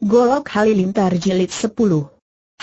Golok Halilintar Jilid 10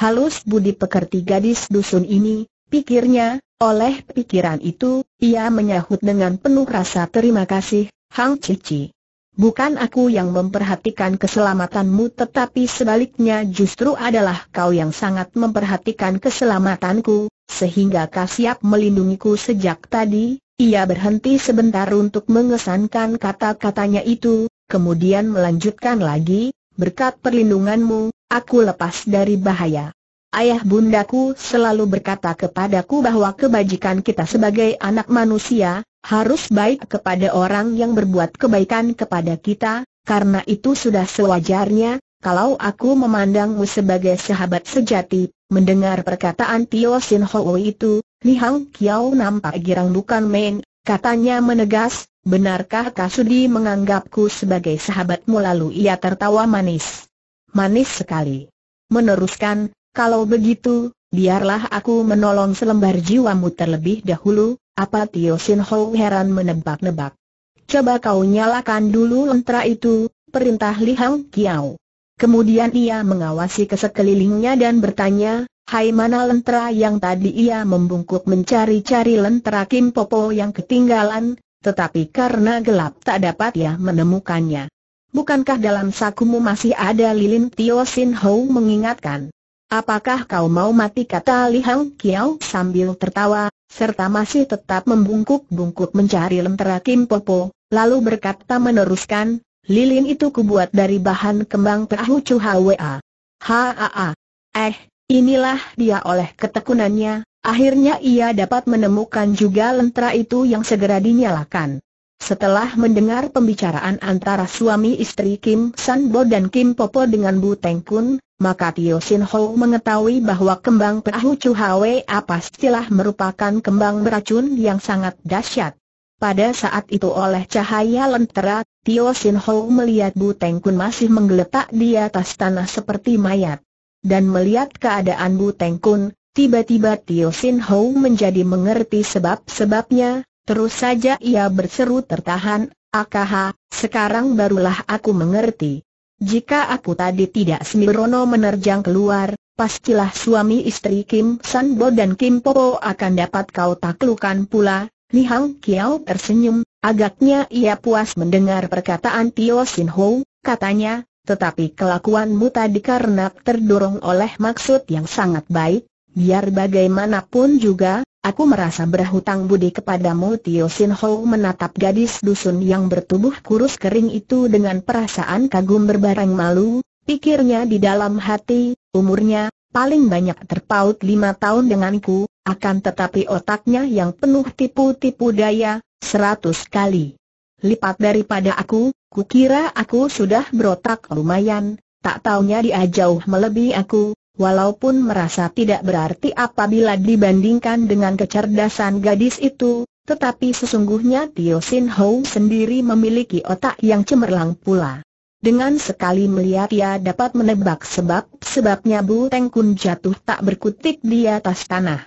Halus budi pekerti gadis dusun ini, pikirnya, oleh pikiran itu, ia menyahut dengan penuh rasa terima kasih, Hang Cici. Bukan aku yang memperhatikan keselamatanmu tetapi sebaliknya justru adalah kau yang sangat memperhatikan keselamatanku, sehingga kau siap melindungiku sejak tadi, ia berhenti sebentar untuk mengesankan kata-katanya itu, kemudian melanjutkan lagi, berkat perlindunganmu, aku lepas dari bahaya. Ayah bundaku selalu berkata kepadaku bahwa kebajikan kita sebagai anak manusia, harus baik kepada orang yang berbuat kebaikan kepada kita, karena itu sudah sewajarnya, kalau aku memandangmu sebagai sahabat sejati, mendengar perkataan Tio Sin Ho itu, Li Hang Kiao nampak girang bukan main, katanya menegas, Benarkah Kasudi menganggapku sebagai sahabatmu lalu ia tertawa manis? Manis sekali. Meneruskan, kalau begitu, biarlah aku menolong selembar jiwamu terlebih dahulu, apa Tio Sin Ho heran menebak-nebak. Coba kau nyalakan dulu lentera itu, perintah Li Hang Kiao. Kemudian ia mengawasi ke sekelilingnya dan bertanya, Hai mana lentera yang tadi ia membungkuk mencari-cari lentera Kim Popo yang ketinggalan, tetapi karena gelap tak dapat ia menemukannya. Bukankah dalam sakumu masih ada lilin Tio Sin Ho mengingatkan? Apakah kau mau mati kata Li Hang Kiao sambil tertawa, serta masih tetap membungkuk-bungkuk mencari lentera Kim Popo, lalu berkata meneruskan, lilin itu kubuat dari bahan kembang perahu Chu Hwa. Haa, eh, inilah dia oleh ketekunannya, Akhirnya ia dapat menemukan juga lentera itu yang segera dinyalakan. Setelah mendengar pembicaraan antara suami istri Kim San Bo dan Kim Popo dengan Bu Teng Kun, maka Tio Sin Ho mengetahui bahwa kembang perahu Chu Hwe apa istilah merupakan kembang beracun yang sangat dahsyat. Pada saat itu oleh cahaya lentera, Tio Sin Ho melihat Bu Teng Kun masih menggeletak di atas tanah seperti mayat. Dan melihat keadaan Bu Teng Kun, Tiba-tiba Tio Sin Ho menjadi mengerti sebab-sebabnya, terus saja ia berseru tertahan, Akaha, sekarang barulah aku mengerti. Jika aku tadi tidak sembrono menerjang keluar, pastilah suami istri Kim San Bo dan Kim Po Po akan dapat kau taklukan pula. Li Hang Kiao tersenyum, agaknya ia puas mendengar perkataan Tio Sin Ho, katanya, tetapi kelakuanmu tadi karena terdorong oleh maksud yang sangat baik, Biar bagaimanapun juga, aku merasa berhutang budi kepadamu Tio Sin Ho menatap gadis dusun yang bertubuh kurus kering itu dengan perasaan kagum berbareng malu, pikirnya di dalam hati, umurnya, paling banyak terpaut lima tahun denganku, akan tetapi otaknya yang penuh tipu-tipu daya, seratus kali lipat daripada aku, kukira aku sudah berotak lumayan, tak taunya dia jauh melebihi aku, walaupun merasa tidak berarti apabila dibandingkan dengan kecerdasan gadis itu, tetapi sesungguhnya Tio Sin Ho sendiri memiliki otak yang cemerlang pula. Dengan sekali melihat ia dapat menebak sebab-sebabnya Bu Teng Kun jatuh tak berkutik di atas tanah.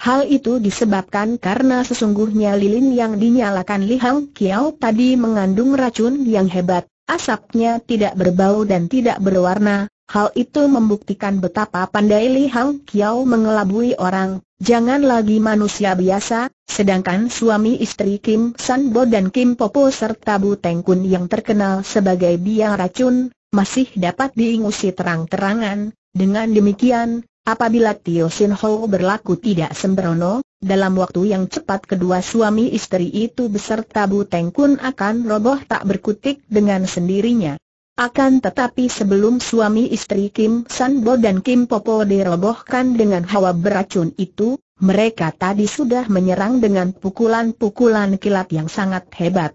Hal itu disebabkan karena sesungguhnya lilin yang dinyalakan Li Hang Kiao tadi mengandung racun yang hebat, asapnya tidak berbau dan tidak berwarna, Hal itu membuktikan betapa pandai Li Hang Kiao mengelabui orang, jangan lagi manusia biasa, sedangkan suami istri Kim San Bo dan Kim Popo serta Bu Teng Kun yang terkenal sebagai biang racun, masih dapat diingusi terang-terangan. Dengan demikian, apabila Tio Sin Ho berlaku tidak sembrono, dalam waktu yang cepat kedua suami istri itu beserta Bu Teng Kun akan roboh tak berkutik dengan sendirinya. Akan tetapi sebelum suami istri Kim Sanbo dan Kim Popo dirobohkan dengan hawa beracun itu, mereka tadi sudah menyerang dengan pukulan-pukulan kilat yang sangat hebat.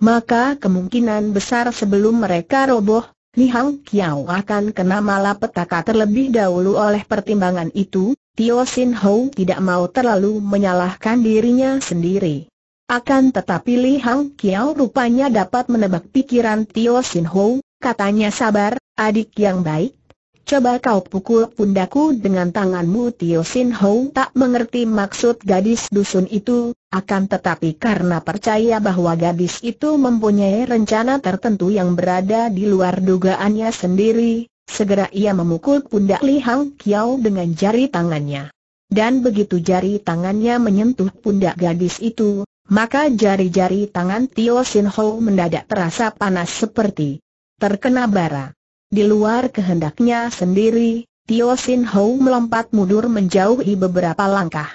Maka kemungkinan besar sebelum mereka roboh, Li Hang Kiao akan kena malapetaka terlebih dahulu oleh pertimbangan itu, Tio Sin Ho tidak mau terlalu menyalahkan dirinya sendiri. Akan tetapi Li Hang Kiao rupanya dapat menebak pikiran Tio Sin Ho, katanya sabar, adik yang baik. Coba kau pukul pundaku dengan tanganmu Tio Sin Ho tak mengerti maksud gadis dusun itu, akan tetapi karena percaya bahwa gadis itu mempunyai rencana tertentu yang berada di luar dugaannya sendiri, segera ia memukul pundak Li Hang Kiao dengan jari tangannya. Dan begitu jari tangannya menyentuh pundak gadis itu, maka jari-jari tangan Tio Sin Ho mendadak terasa panas seperti terkena bara. Di luar kehendaknya sendiri, Tio Sin Ho melompat mundur menjauhi beberapa langkah.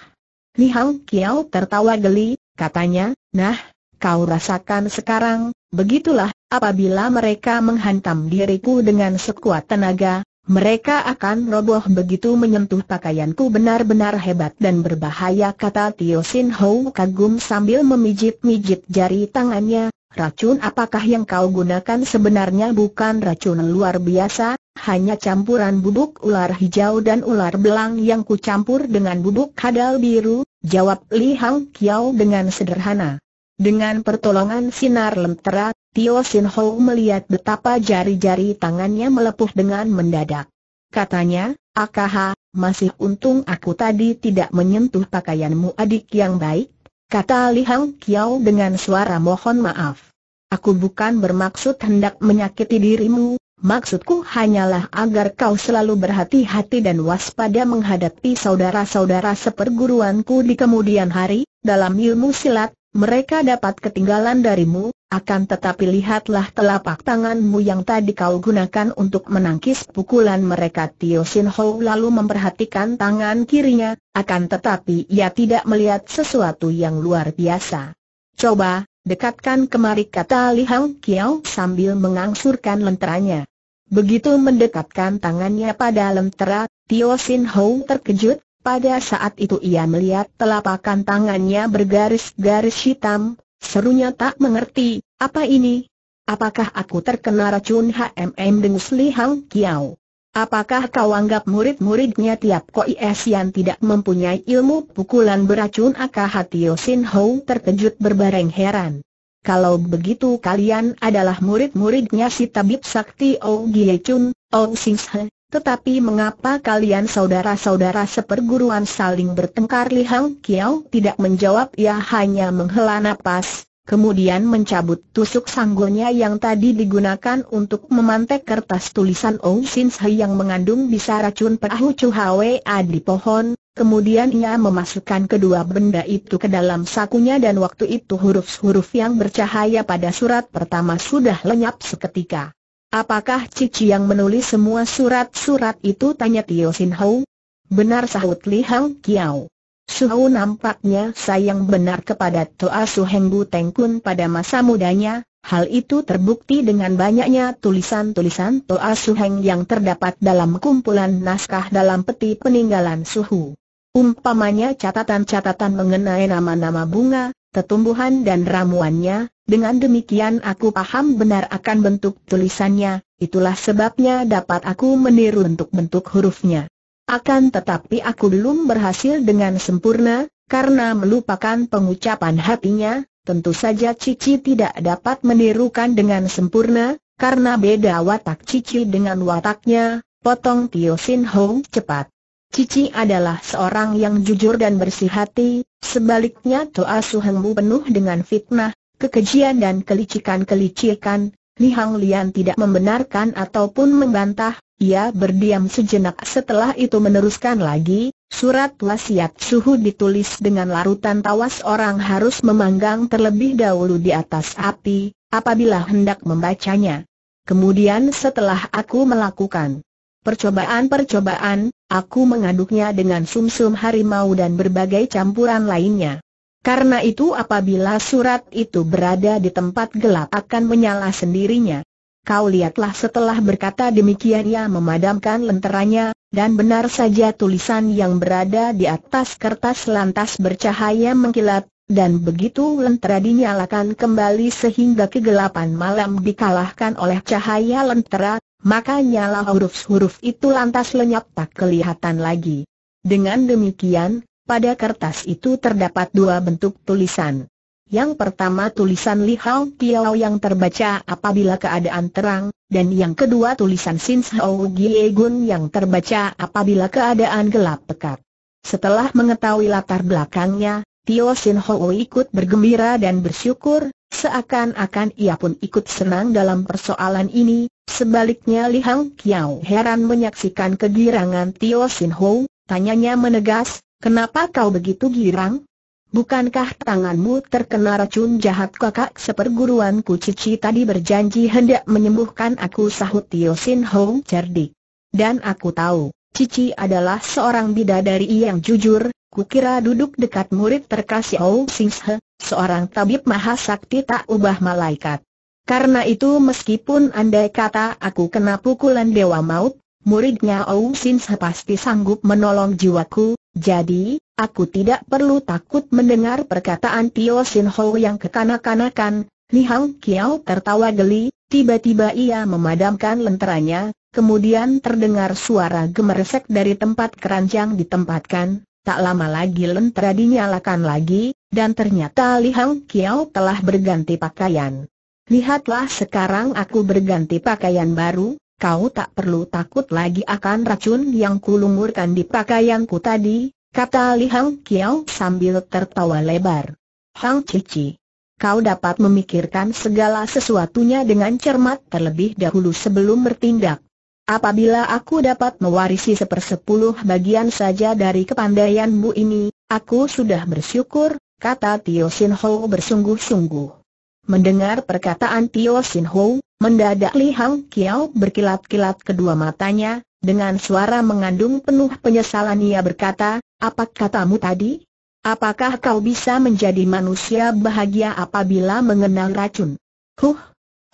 Ni Hang Kiao tertawa geli, katanya, nah, kau rasakan sekarang, begitulah, apabila mereka menghantam diriku dengan sekuat tenaga, mereka akan roboh begitu menyentuh pakaianku benar-benar hebat dan berbahaya kata Tio Sin Ho kagum sambil memijit-mijit jari tangannya, racun apakah yang kau gunakan sebenarnya bukan racun luar biasa, hanya campuran bubuk ular hijau dan ular belang yang kucampur dengan bubuk kadal biru, jawab Li Hang Kiao dengan sederhana. Dengan pertolongan sinar lentera, Tio Sin Ho melihat betapa jari-jari tangannya melepuh dengan mendadak. Katanya, Akaha, masih untung aku tadi tidak menyentuh pakaianmu adik yang baik, kata Li Hang Kiao dengan suara mohon maaf. Aku bukan bermaksud hendak menyakiti dirimu, maksudku hanyalah agar kau selalu berhati-hati dan waspada menghadapi saudara-saudara seperguruanku di kemudian hari, dalam ilmu silat, mereka dapat ketinggalan darimu, akan tetapi lihatlah telapak tanganmu yang tadi kau gunakan untuk menangkis pukulan mereka Tio Sin Ho lalu memperhatikan tangan kirinya, akan tetapi ia tidak melihat sesuatu yang luar biasa. Coba, dekatkan kemari kata Li Hang Kiao sambil mengangsurkan lenteranya. Begitu mendekatkan tangannya pada lentera, Tio Sin Ho terkejut, pada saat itu ia melihat telapakan tangannya bergaris-garis hitam, Serunya tak mengerti, apa ini? Apakah aku terkena racun HMM dengan Li Hang Kiao? Apakah kau anggap murid-muridnya tiap koi yang tidak mempunyai ilmu pukulan beracun akah hati Yosin Hou terkejut berbareng heran. Kalau begitu kalian adalah murid-muridnya si tabib sakti O oh Gie Chun, O oh Sing Se, tetapi mengapa kalian saudara-saudara seperguruan saling bertengkar Li Hang Kiao tidak menjawab ia hanya menghela napas, kemudian mencabut tusuk sanggulnya yang tadi digunakan untuk memantek kertas tulisan Ong Sin Hai yang mengandung bisa racun perahu Chu A di pohon, kemudian ia memasukkan kedua benda itu ke dalam sakunya dan waktu itu huruf-huruf yang bercahaya pada surat pertama sudah lenyap seketika. Apakah Cici yang menulis semua surat-surat itu? Tanya Tio Sin Hou. Benar sahut Li Hang Kiao. Su Suhu nampaknya sayang benar kepada Toa Su Heng Bu Tengkun pada masa mudanya, hal itu terbukti dengan banyaknya tulisan-tulisan Toa Su Heng yang terdapat dalam kumpulan naskah dalam peti peninggalan Su Suhu. Umpamanya catatan-catatan mengenai nama-nama bunga, tetumbuhan dan ramuannya, dengan demikian aku paham benar akan bentuk tulisannya, itulah sebabnya dapat aku meniru bentuk-bentuk hurufnya. Akan tetapi aku belum berhasil dengan sempurna, karena melupakan pengucapan hatinya, tentu saja Cici tidak dapat menirukan dengan sempurna, karena beda watak Cici dengan wataknya, potong Tio Sin Hong cepat. Cici adalah seorang yang jujur dan bersih hati, sebaliknya Toa Suhengmu penuh dengan fitnah, kekejian dan kelicikan-kelicikan, Li Hang Lian tidak membenarkan ataupun membantah, ia berdiam sejenak setelah itu meneruskan lagi, surat wasiat suhu ditulis dengan larutan tawas orang harus memanggang terlebih dahulu di atas api, apabila hendak membacanya. Kemudian setelah aku melakukan percobaan-percobaan, aku mengaduknya dengan sumsum harimau dan berbagai campuran lainnya. Karena itu apabila surat itu berada di tempat gelap akan menyala sendirinya. Kau lihatlah setelah berkata demikian ia memadamkan lenteranya, dan benar saja tulisan yang berada di atas kertas lantas bercahaya mengkilat, dan begitu lentera dinyalakan kembali sehingga kegelapan malam dikalahkan oleh cahaya lentera, maka nyala huruf-huruf itu lantas lenyap tak kelihatan lagi. Dengan demikian, pada kertas itu terdapat dua bentuk tulisan. Yang pertama tulisan Li Hao yang terbaca apabila keadaan terang, dan yang kedua tulisan Sin Hao Gie Gun yang terbaca apabila keadaan gelap pekat. Setelah mengetahui latar belakangnya, Tio Sin Ho ikut bergembira dan bersyukur, seakan-akan ia pun ikut senang dalam persoalan ini, Sebaliknya Li Hang Kiao heran menyaksikan kegirangan Tio Sin Ho, tanyanya menegas, kenapa kau begitu girang? Bukankah tanganmu terkena racun jahat kakak seperguruanku Cici tadi berjanji hendak menyembuhkan aku sahut Tio Sin Ho cerdik. Dan aku tahu, Cici adalah seorang bidadari yang jujur, kukira duduk dekat murid terkasih Ho Sing He, seorang tabib mahasakti tak ubah malaikat. Karena itu meskipun andai kata aku kena pukulan Dewa Maut, muridnya Ou Sin pasti sanggup menolong jiwaku, jadi, aku tidak perlu takut mendengar perkataan Tio Sin Ho yang kekanak-kanakan, Hang Kiao tertawa geli, tiba-tiba ia memadamkan lenteranya, kemudian terdengar suara gemersek dari tempat keranjang ditempatkan, tak lama lagi lentera dinyalakan lagi, dan ternyata Li Hang Kiao telah berganti pakaian. Lihatlah sekarang aku berganti pakaian baru, kau tak perlu takut lagi akan racun yang kulumurkan di pakaianku tadi, kata Li Hang Kiao sambil tertawa lebar. Hang Cici, kau dapat memikirkan segala sesuatunya dengan cermat terlebih dahulu sebelum bertindak. Apabila aku dapat mewarisi sepersepuluh bagian saja dari kepandaianmu ini, aku sudah bersyukur, kata Tio Sin Ho bersungguh-sungguh. Mendengar perkataan Tio Sin Ho, mendadak Li Hang Kiao berkilat-kilat kedua matanya, dengan suara mengandung penuh penyesalan ia berkata, apa katamu tadi? Apakah kau bisa menjadi manusia bahagia apabila mengenal racun? Huh,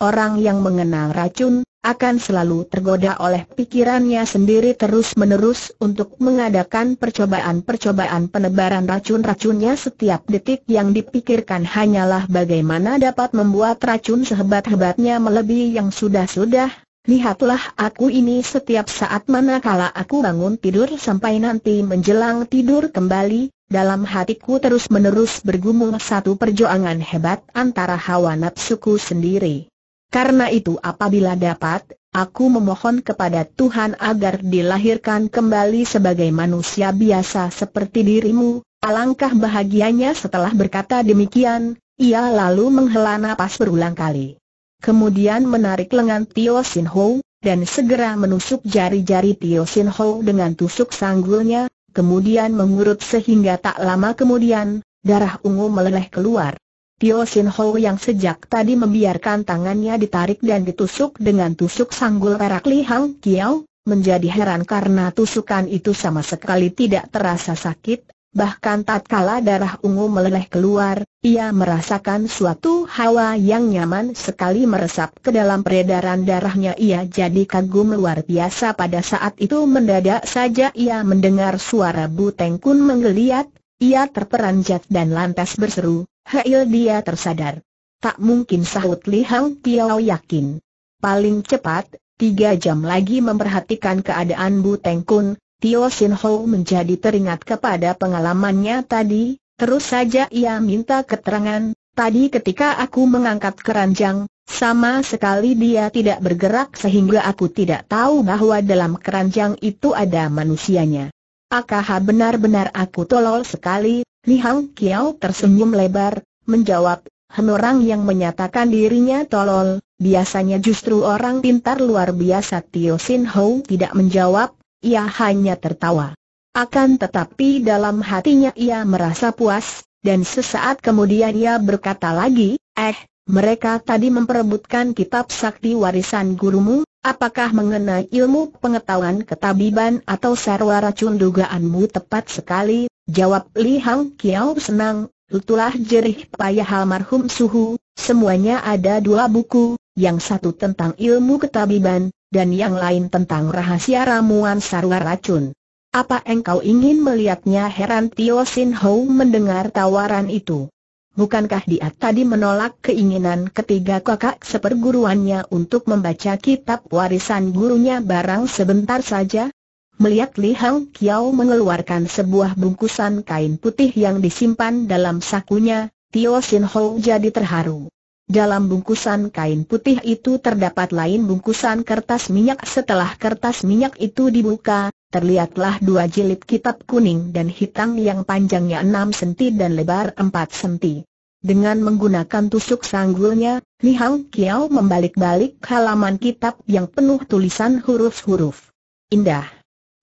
orang yang mengenal racun, akan selalu tergoda oleh pikirannya sendiri terus-menerus untuk mengadakan percobaan-percobaan penebaran racun-racunnya setiap detik yang dipikirkan hanyalah bagaimana dapat membuat racun sehebat-hebatnya melebihi yang sudah-sudah. Lihatlah aku ini setiap saat manakala aku bangun tidur sampai nanti menjelang tidur kembali, dalam hatiku terus-menerus bergumul satu perjuangan hebat antara hawa nafsuku sendiri. Karena itu apabila dapat, aku memohon kepada Tuhan agar dilahirkan kembali sebagai manusia biasa seperti dirimu, alangkah bahagianya setelah berkata demikian, ia lalu menghela napas berulang kali. Kemudian menarik lengan Tio Sin Ho, dan segera menusuk jari-jari Tio Sin Ho dengan tusuk sanggulnya, kemudian mengurut sehingga tak lama kemudian, darah ungu meleleh keluar. Tio Sin Ho yang sejak tadi membiarkan tangannya ditarik dan ditusuk dengan tusuk sanggul perak Li Hang Kiao, menjadi heran karena tusukan itu sama sekali tidak terasa sakit, bahkan tatkala darah ungu meleleh keluar, ia merasakan suatu hawa yang nyaman sekali meresap ke dalam peredaran darahnya ia jadi kagum luar biasa pada saat itu mendadak saja ia mendengar suara Bu Tengkun menggeliat, ia terperanjat dan lantas berseru, Hei dia tersadar. Tak mungkin sahut Li Hang Piao yakin. Paling cepat, tiga jam lagi memperhatikan keadaan Bu Teng Kun, Tio Sin Ho menjadi teringat kepada pengalamannya tadi, terus saja ia minta keterangan, tadi ketika aku mengangkat keranjang, sama sekali dia tidak bergerak sehingga aku tidak tahu bahwa dalam keranjang itu ada manusianya. Akah benar-benar aku tolol sekali, Li Hang Kiao tersenyum lebar, menjawab, Hem orang yang menyatakan dirinya tolol, biasanya justru orang pintar luar biasa Tio Sin Ho tidak menjawab, ia hanya tertawa. Akan tetapi dalam hatinya ia merasa puas, dan sesaat kemudian ia berkata lagi, eh, mereka tadi memperebutkan kitab sakti warisan gurumu, Apakah mengenai ilmu pengetahuan ketabiban atau sarwa racun dugaanmu tepat sekali, jawab Li Hang Kiao senang, Itulah jerih payah almarhum Suhu, semuanya ada dua buku, yang satu tentang ilmu ketabiban, dan yang lain tentang rahasia ramuan sarwa racun. Apa engkau ingin melihatnya heran Tio Sin Ho mendengar tawaran itu? bukankah dia tadi menolak keinginan ketiga kakak seperguruannya untuk membaca kitab warisan gurunya barang sebentar saja? Melihat Li Hang Kiao mengeluarkan sebuah bungkusan kain putih yang disimpan dalam sakunya, Tio Sin Ho jadi terharu. Dalam bungkusan kain putih itu terdapat lain bungkusan kertas minyak setelah kertas minyak itu dibuka, terlihatlah dua jilid kitab kuning dan hitam yang panjangnya 6 senti dan lebar 4 senti. Dengan menggunakan tusuk sanggulnya, Li Hang Kiao membalik-balik halaman kitab yang penuh tulisan huruf-huruf. Indah.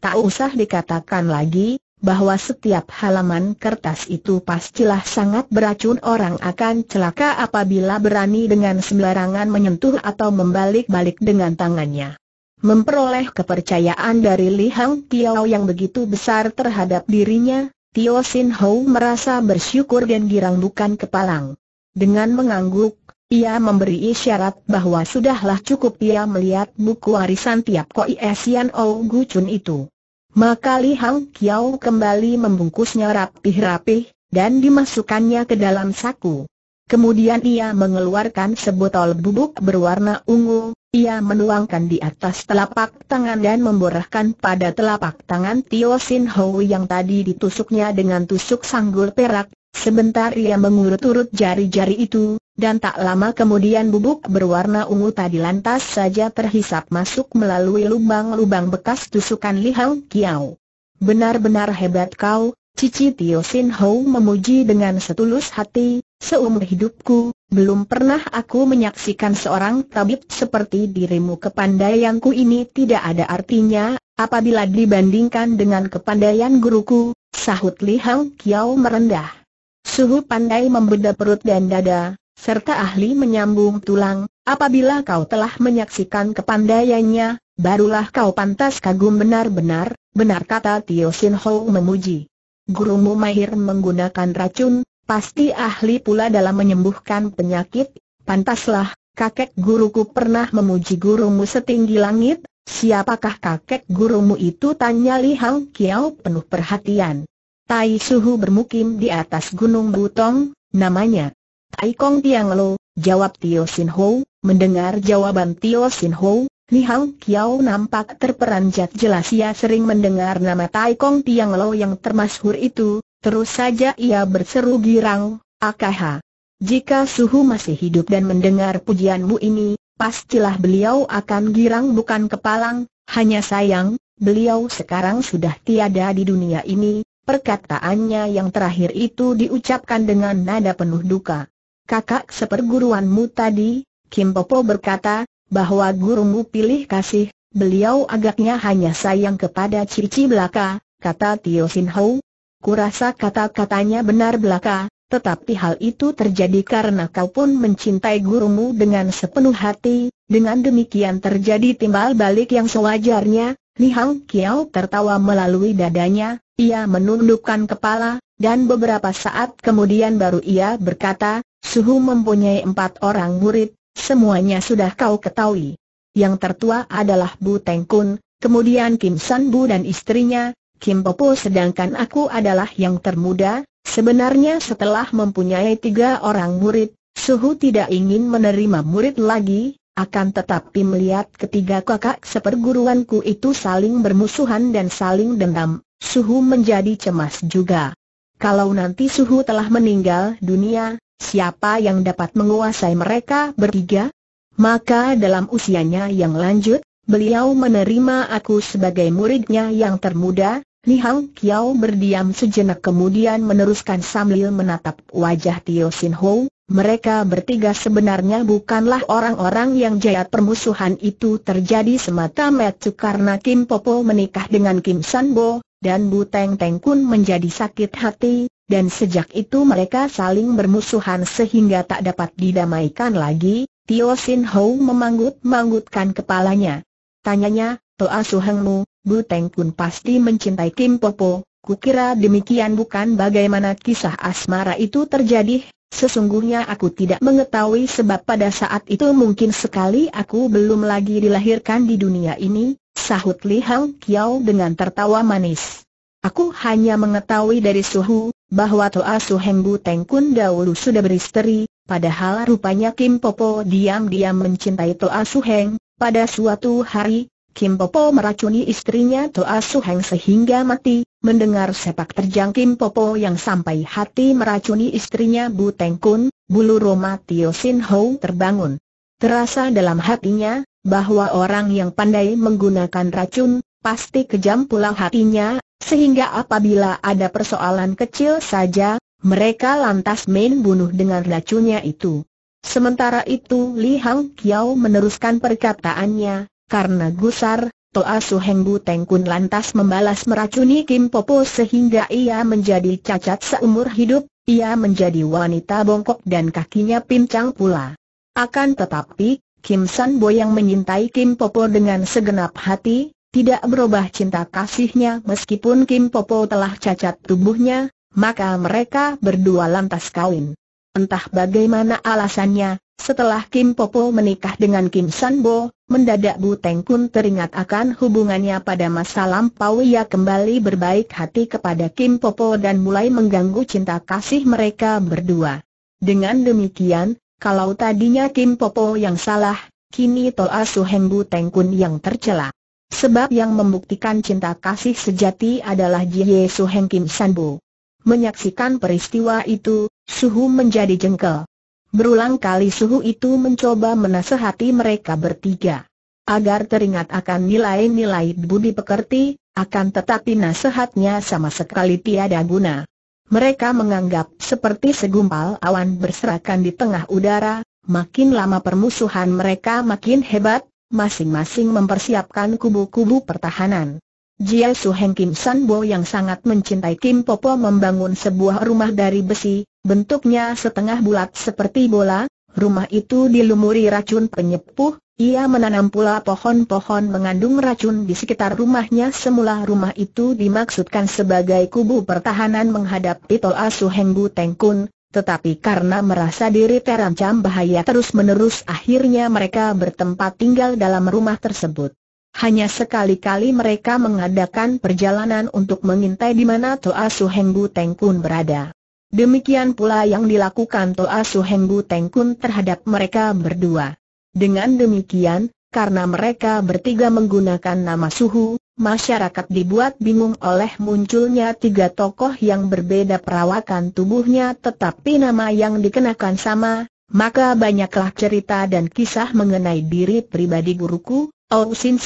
Tak usah dikatakan lagi, bahwa setiap halaman kertas itu pastilah sangat beracun orang akan celaka apabila berani dengan sembarangan menyentuh atau membalik-balik dengan tangannya. Memperoleh kepercayaan dari Li Hang Tiao yang begitu besar terhadap dirinya, Tio Sin Ho merasa bersyukur dan girang bukan kepalang. Dengan mengangguk, ia memberi isyarat bahwa sudahlah cukup ia melihat buku warisan tiap koi Esian Ou Gucun itu. Maka Li Hang Kiao kembali membungkusnya rapih-rapih, dan dimasukkannya ke dalam saku. Kemudian ia mengeluarkan sebotol bubuk berwarna ungu, ia menuangkan di atas telapak tangan dan memborahkan pada telapak tangan Tio Sin Ho yang tadi ditusuknya dengan tusuk sanggul perak, sebentar ia mengurut-urut jari-jari itu, dan tak lama kemudian bubuk berwarna ungu tadi lantas saja terhisap masuk melalui lubang-lubang bekas tusukan Li Hao Kiao. Benar-benar hebat kau, Cici Tio Sin Ho memuji dengan setulus hati, Seumur hidupku, belum pernah aku menyaksikan seorang tabib seperti dirimu kepandaianku ini tidak ada artinya, apabila dibandingkan dengan kepandaian guruku, sahut Li Hang Kiao merendah. Suhu pandai membeda perut dan dada, serta ahli menyambung tulang, apabila kau telah menyaksikan kepandaiannya, barulah kau pantas kagum benar-benar, benar kata Tio Sin Ho memuji. Gurumu mahir menggunakan racun, Pasti ahli pula dalam menyembuhkan penyakit, pantaslah, kakek guruku pernah memuji gurumu setinggi langit, siapakah kakek gurumu itu tanya Li Hang Kiao penuh perhatian. Tai Suhu bermukim di atas Gunung Butong, namanya Tai Kong Tiang Lo, jawab Tio Sin Ho, mendengar jawaban Tio Sin Ho, Li Hang Kiao nampak terperanjat jelas ia sering mendengar nama Tai Kong Tiang Lo yang termasyhur itu, Terus saja ia berseru girang, Akaha. Jika Suhu masih hidup dan mendengar pujianmu ini, pastilah beliau akan girang bukan kepalang, hanya sayang, beliau sekarang sudah tiada di dunia ini, perkataannya yang terakhir itu diucapkan dengan nada penuh duka. Kakak seperguruanmu tadi, Kim Popo berkata, bahwa gurumu pilih kasih, beliau agaknya hanya sayang kepada cici belaka, kata Tio Sin Hou, Kurasa kata-katanya benar belaka, tetapi hal itu terjadi karena kau pun mencintai gurumu dengan sepenuh hati, dengan demikian terjadi timbal balik yang sewajarnya, Li Hang Kiao tertawa melalui dadanya, ia menundukkan kepala, dan beberapa saat kemudian baru ia berkata, Suhu mempunyai empat orang murid, semuanya sudah kau ketahui. Yang tertua adalah Bu Teng Kun, kemudian Kim San Bu dan istrinya, Kim Popo sedangkan aku adalah yang termuda, sebenarnya setelah mempunyai tiga orang murid, Suhu tidak ingin menerima murid lagi, akan tetapi melihat ketiga kakak seperguruanku itu saling bermusuhan dan saling dendam, Suhu menjadi cemas juga. Kalau nanti Suhu telah meninggal dunia, siapa yang dapat menguasai mereka bertiga? Maka dalam usianya yang lanjut, beliau menerima aku sebagai muridnya yang termuda, Li Hang Kiao berdiam sejenak kemudian meneruskan sambil menatap wajah Tio Sin Ho, mereka bertiga sebenarnya bukanlah orang-orang yang jaya permusuhan itu terjadi semata-mata karena Kim Popo menikah dengan Kim San Bo, dan Bu Teng Teng Kun menjadi sakit hati, dan sejak itu mereka saling bermusuhan sehingga tak dapat didamaikan lagi, Tio Sin Ho memanggut-manggutkan kepalanya. Tanyanya, Toa Suhengmu, Bu Teng pasti mencintai Kim Popo, kukira demikian bukan bagaimana kisah asmara itu terjadi, sesungguhnya aku tidak mengetahui sebab pada saat itu mungkin sekali aku belum lagi dilahirkan di dunia ini, sahut Li Hang Kiao dengan tertawa manis. Aku hanya mengetahui dari Suhu, bahwa Toa Asuheng Teng Kun dahulu sudah beristeri, padahal rupanya Kim Popo diam-diam mencintai Toa Suheng, pada suatu hari, Kim Popo meracuni istrinya Toa Suheng sehingga mati, mendengar sepak terjang Kim Popo yang sampai hati meracuni istrinya Bu Teng Kun, bulu Roma Tio Sin Ho terbangun. Terasa dalam hatinya, bahwa orang yang pandai menggunakan racun, pasti kejam pula hatinya, sehingga apabila ada persoalan kecil saja, mereka lantas main bunuh dengan racunnya itu. Sementara itu Li Hang Kiao meneruskan perkataannya, karena gusar, Toa Suhenggu Tengkun lantas membalas meracuni Kim Popo sehingga ia menjadi cacat seumur hidup, ia menjadi wanita bongkok dan kakinya pincang pula. Akan tetapi, Kim San Bo yang menyintai Kim Popo dengan segenap hati, tidak berubah cinta kasihnya meskipun Kim Popo telah cacat tubuhnya, maka mereka berdua lantas kawin. Entah bagaimana alasannya, setelah Kim Popo menikah dengan Kim Sanbo, mendadak Bu Teng Kun teringat akan hubungannya pada masa lampau ia kembali berbaik hati kepada Kim Popo dan mulai mengganggu cinta kasih mereka berdua. Dengan demikian, kalau tadinya Kim Popo yang salah, kini Toa Suheng Bu Teng Kun yang tercela. Sebab yang membuktikan cinta kasih sejati adalah Jie Suheng Kim Sanbo. Menyaksikan peristiwa itu, Suhu menjadi jengkel. Berulang kali suhu itu mencoba menasehati mereka bertiga. Agar teringat akan nilai-nilai budi pekerti, akan tetapi nasihatnya sama sekali tiada guna. Mereka menganggap seperti segumpal awan berserakan di tengah udara, makin lama permusuhan mereka makin hebat, masing-masing mempersiapkan kubu-kubu pertahanan. Su Heng Kim San Bo yang sangat mencintai Kim Popo membangun sebuah rumah dari besi, bentuknya setengah bulat seperti bola, rumah itu dilumuri racun penyepuh, ia menanam pula pohon-pohon mengandung racun di sekitar rumahnya semula rumah itu dimaksudkan sebagai kubu pertahanan menghadapi Bu Teng Kun, tetapi karena merasa diri terancam bahaya terus-menerus akhirnya mereka bertempat tinggal dalam rumah tersebut. Hanya sekali-kali mereka mengadakan perjalanan untuk mengintai di mana Toa Suhengbu Tengkun berada. Demikian pula yang dilakukan Toa Suhengbu Tengkun terhadap mereka berdua. Dengan demikian, karena mereka bertiga menggunakan nama Suhu, masyarakat dibuat bingung oleh munculnya tiga tokoh yang berbeda perawakan tubuhnya tetapi nama yang dikenakan sama, maka banyaklah cerita dan kisah mengenai diri pribadi guruku, Oh Sin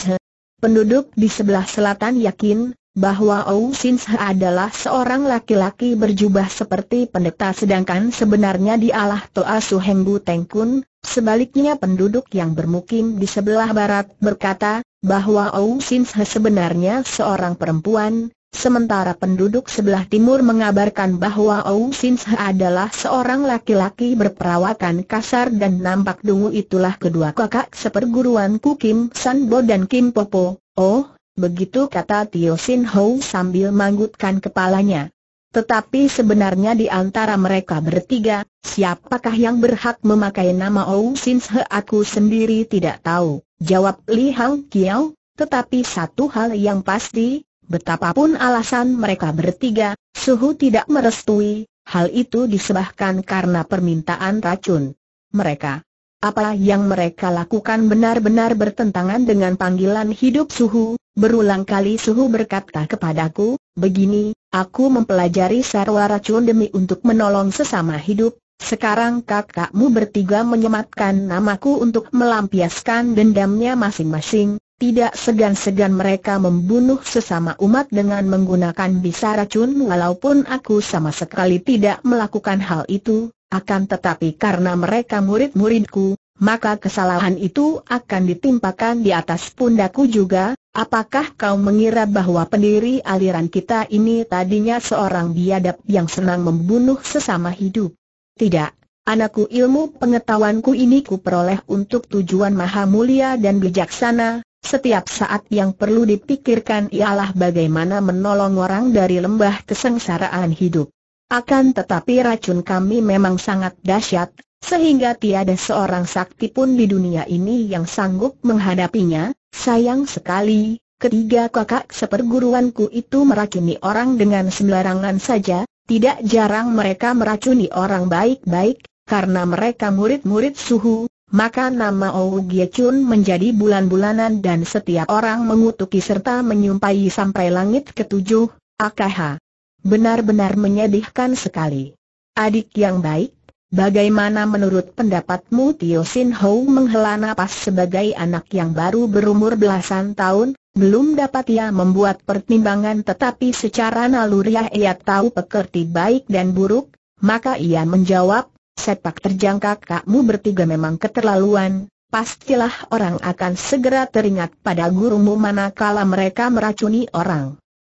Penduduk di sebelah selatan yakin bahwa Ou Sin adalah seorang laki-laki berjubah seperti pendeta sedangkan sebenarnya dialah Toa Heng Bu Teng Kun. Sebaliknya penduduk yang bermukim di sebelah barat berkata bahwa Ou Sin sebenarnya seorang perempuan Sementara penduduk sebelah timur mengabarkan bahwa Ou Sin adalah seorang laki-laki berperawakan kasar dan nampak dungu itulah kedua kakak seperguruan Kim San Bo dan Kim Popo. Oh, begitu kata Tio Sin Ho sambil manggutkan kepalanya. Tetapi sebenarnya di antara mereka bertiga, siapakah yang berhak memakai nama Ou Sin aku sendiri tidak tahu, jawab Li Hang Kiao, tetapi satu hal yang pasti, Betapapun alasan mereka bertiga, Suhu tidak merestui, hal itu disebabkan karena permintaan racun. Mereka apa yang mereka lakukan benar-benar bertentangan dengan panggilan hidup Suhu. Berulang kali Suhu berkata kepadaku, begini, aku mempelajari sarwa racun demi untuk menolong sesama hidup. Sekarang kakakmu bertiga menyematkan namaku untuk melampiaskan dendamnya masing-masing. Tidak segan-segan mereka membunuh sesama umat dengan menggunakan bisa racun walaupun aku sama sekali tidak melakukan hal itu, akan tetapi karena mereka murid-muridku, maka kesalahan itu akan ditimpakan di atas pundaku juga, apakah kau mengira bahwa pendiri aliran kita ini tadinya seorang biadab yang senang membunuh sesama hidup? Tidak, Anakku ilmu pengetahuanku ini kuperoleh untuk tujuan maha mulia dan bijaksana, setiap saat yang perlu dipikirkan ialah bagaimana menolong orang dari lembah kesengsaraan hidup. Akan tetapi racun kami memang sangat dahsyat, sehingga tiada seorang sakti pun di dunia ini yang sanggup menghadapinya. Sayang sekali, ketiga kakak seperguruanku itu meracuni orang dengan sembarangan saja, tidak jarang mereka meracuni orang baik-baik, karena mereka murid-murid suhu, maka nama Ou Gie Chun menjadi bulan-bulanan dan setiap orang mengutuki serta menyumpai sampai langit ketujuh, AKH. Benar-benar menyedihkan sekali. Adik yang baik, bagaimana menurut pendapatmu Tio Sin Hou menghela napas sebagai anak yang baru berumur belasan tahun, belum dapat ia membuat pertimbangan tetapi secara naluriah ia tahu pekerti baik dan buruk, maka ia menjawab, sepak terjang kakakmu bertiga memang keterlaluan, pastilah orang akan segera teringat pada gurumu manakala mereka meracuni orang.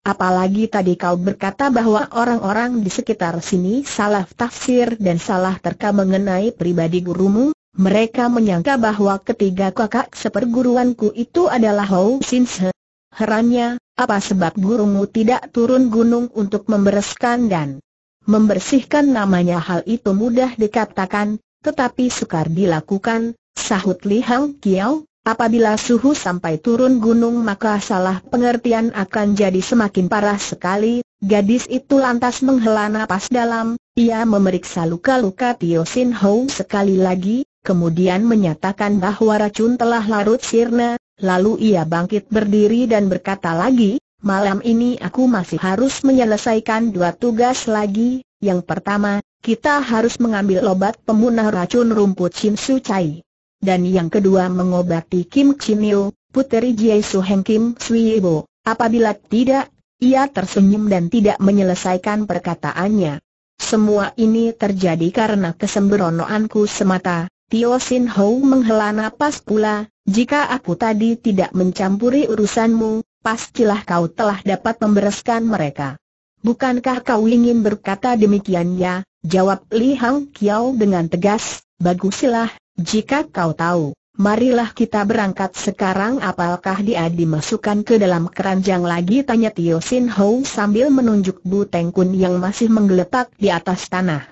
Apalagi tadi kau berkata bahwa orang-orang di sekitar sini salah tafsir dan salah terka mengenai pribadi gurumu, mereka menyangka bahwa ketiga kakak seperguruanku itu adalah Hou Sin He. Herannya, apa sebab gurumu tidak turun gunung untuk membereskan dan Membersihkan namanya hal itu mudah dikatakan, tetapi sukar dilakukan, sahut Li Hang Kiao, apabila suhu sampai turun gunung maka salah pengertian akan jadi semakin parah sekali, gadis itu lantas menghela napas dalam, ia memeriksa luka-luka Tio Sin Ho sekali lagi, kemudian menyatakan bahwa racun telah larut sirna, lalu ia bangkit berdiri dan berkata lagi, Malam ini aku masih harus menyelesaikan dua tugas lagi. Yang pertama, kita harus mengambil obat pemunah racun rumput Chin Su Chai. Dan yang kedua mengobati Kim Chin Yu, puteri Jie Su Heng Kim Sui Bo. Apabila tidak, ia tersenyum dan tidak menyelesaikan perkataannya. Semua ini terjadi karena kesembronoanku semata. Tio Sin Ho menghela nafas pula, jika aku tadi tidak mencampuri urusanmu, pastilah kau telah dapat membereskan mereka. Bukankah kau ingin berkata demikian ya? Jawab Li Hang Kiao dengan tegas, baguslah, jika kau tahu, marilah kita berangkat sekarang apakah dia dimasukkan ke dalam keranjang lagi tanya Tio Sin Ho sambil menunjuk Bu Teng Kun yang masih menggeletak di atas tanah.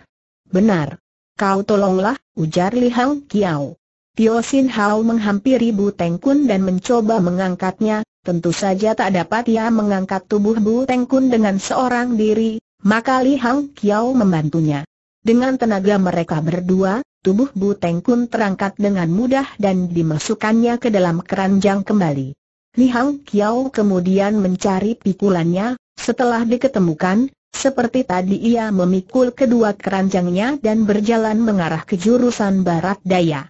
Benar. Kau tolonglah, ujar Li Hang Kiao. Tio Sin Ho menghampiri Bu Teng Kun dan mencoba mengangkatnya, tentu saja tak dapat ia mengangkat tubuh Bu Tengkun dengan seorang diri, maka Li Hang Kiao membantunya. Dengan tenaga mereka berdua, tubuh Bu Tengkun terangkat dengan mudah dan dimasukkannya ke dalam keranjang kembali. Li Hang Kiao kemudian mencari pikulannya, setelah diketemukan, seperti tadi ia memikul kedua keranjangnya dan berjalan mengarah ke jurusan barat daya.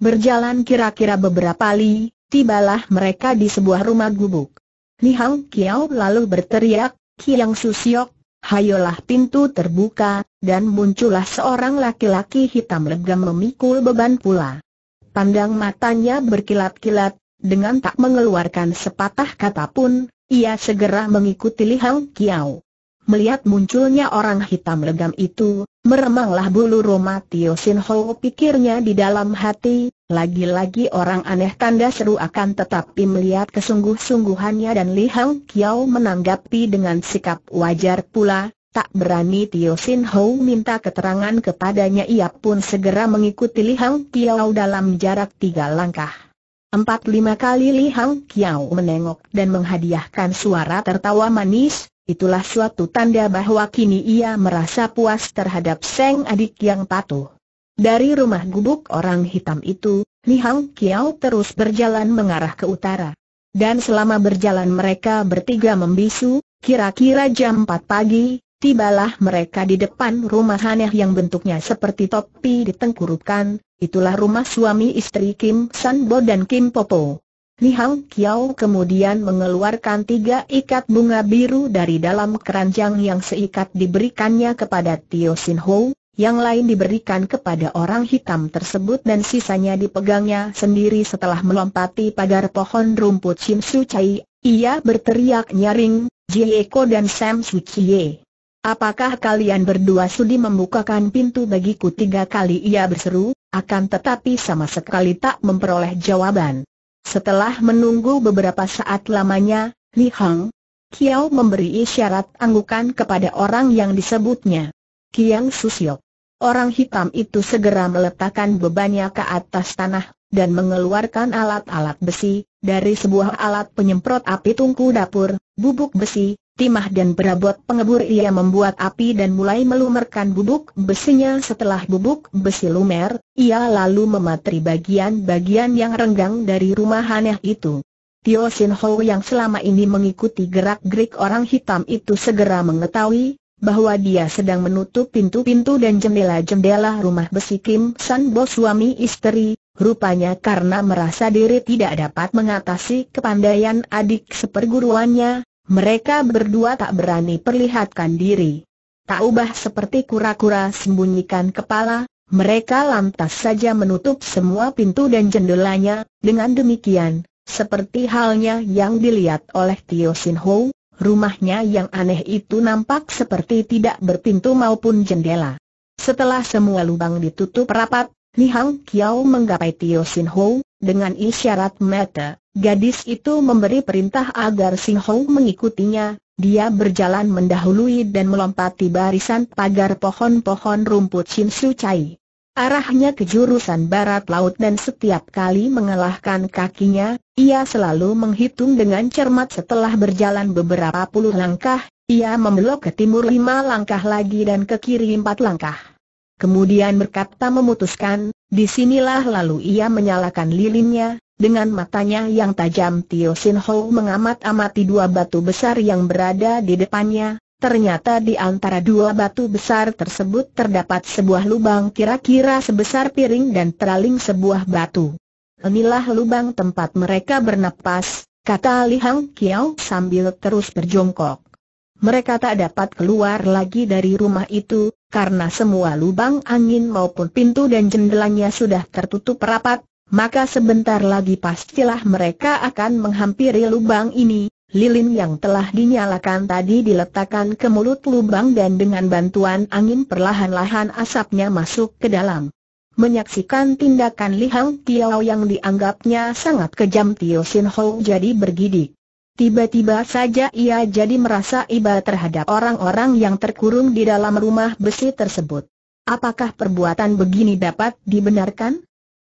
Berjalan kira-kira beberapa li, Tibalah mereka di sebuah rumah gubuk. Nihang Kiao lalu berteriak, Kiang Susiok, hayolah pintu terbuka, dan muncullah seorang laki-laki hitam legam memikul beban pula. Pandang matanya berkilat-kilat, dengan tak mengeluarkan sepatah kata pun, ia segera mengikuti Lihang Kiao. Melihat munculnya orang hitam legam itu, meremanglah bulu Roma Tio Sin Ho pikirnya di dalam hati, lagi-lagi orang aneh tanda seru akan tetapi melihat kesungguh-sungguhannya dan Li Hang Kiao menanggapi dengan sikap wajar pula, tak berani Tio Sin Ho minta keterangan kepadanya ia pun segera mengikuti Li Hang Kiao dalam jarak tiga langkah. Empat lima kali Li Hang Kiao menengok dan menghadiahkan suara tertawa manis, itulah suatu tanda bahwa kini ia merasa puas terhadap Seng adik yang patuh. Dari rumah gubuk orang hitam itu, Li Kiao terus berjalan mengarah ke utara. Dan selama berjalan mereka bertiga membisu, kira-kira jam 4 pagi, tibalah mereka di depan rumah aneh yang bentuknya seperti topi ditengkurupkan, itulah rumah suami istri Kim San Bo dan Kim Popo. Li Kiao kemudian mengeluarkan tiga ikat bunga biru dari dalam keranjang yang seikat diberikannya kepada Tio Sin Ho, yang lain diberikan kepada orang hitam tersebut dan sisanya dipegangnya sendiri setelah melompati pagar pohon rumput Sim Su Chai, ia berteriak nyaring, Jieko dan Sam Su Chie. Apakah kalian berdua sudi membukakan pintu bagiku tiga kali ia berseru, akan tetapi sama sekali tak memperoleh jawaban. Setelah menunggu beberapa saat lamanya, Li Hang, Kiao memberi isyarat anggukan kepada orang yang disebutnya. Kiang Susiok. Orang hitam itu segera meletakkan bebannya ke atas tanah, dan mengeluarkan alat-alat besi, dari sebuah alat penyemprot api tungku dapur, bubuk besi, timah dan berabot pengebur ia membuat api dan mulai melumerkan bubuk besinya setelah bubuk besi lumer, ia lalu mematri bagian-bagian yang renggang dari rumah aneh itu. Tio Sin Ho yang selama ini mengikuti gerak-gerik orang hitam itu segera mengetahui, bahwa dia sedang menutup pintu-pintu dan jendela-jendela rumah besi Kim San Bo suami istri, rupanya karena merasa diri tidak dapat mengatasi kepandaian adik seperguruannya, mereka berdua tak berani perlihatkan diri. Tak ubah seperti kura-kura sembunyikan kepala, mereka lantas saja menutup semua pintu dan jendelanya, dengan demikian, seperti halnya yang dilihat oleh Tio Sin Ho, rumahnya yang aneh itu nampak seperti tidak berpintu maupun jendela. Setelah semua lubang ditutup rapat, Li Hang Kiao menggapai Tio Sin Ho, dengan isyarat mata, gadis itu memberi perintah agar Sin Ho mengikutinya, dia berjalan mendahului dan melompati barisan pagar pohon-pohon rumput Shin Su Chai. Arahnya ke jurusan barat laut dan setiap kali mengalahkan kakinya, ia selalu menghitung dengan cermat setelah berjalan beberapa puluh langkah, ia membelok ke timur lima langkah lagi dan ke kiri empat langkah. Kemudian berkata memutuskan, disinilah lalu ia menyalakan lilinnya, dengan matanya yang tajam Tio Sin Ho mengamat-amati dua batu besar yang berada di depannya, Ternyata di antara dua batu besar tersebut terdapat sebuah lubang kira-kira sebesar piring dan teraling sebuah batu. Inilah lubang tempat mereka bernapas, kata Li Hang Kiao sambil terus berjongkok. Mereka tak dapat keluar lagi dari rumah itu, karena semua lubang angin maupun pintu dan jendelanya sudah tertutup rapat, maka sebentar lagi pastilah mereka akan menghampiri lubang ini, lilin yang telah dinyalakan tadi diletakkan ke mulut lubang dan dengan bantuan angin perlahan-lahan asapnya masuk ke dalam. Menyaksikan tindakan Li Hang Tiao yang dianggapnya sangat kejam Tio Sin Ho jadi bergidik. Tiba-tiba saja ia jadi merasa iba terhadap orang-orang yang terkurung di dalam rumah besi tersebut. Apakah perbuatan begini dapat dibenarkan?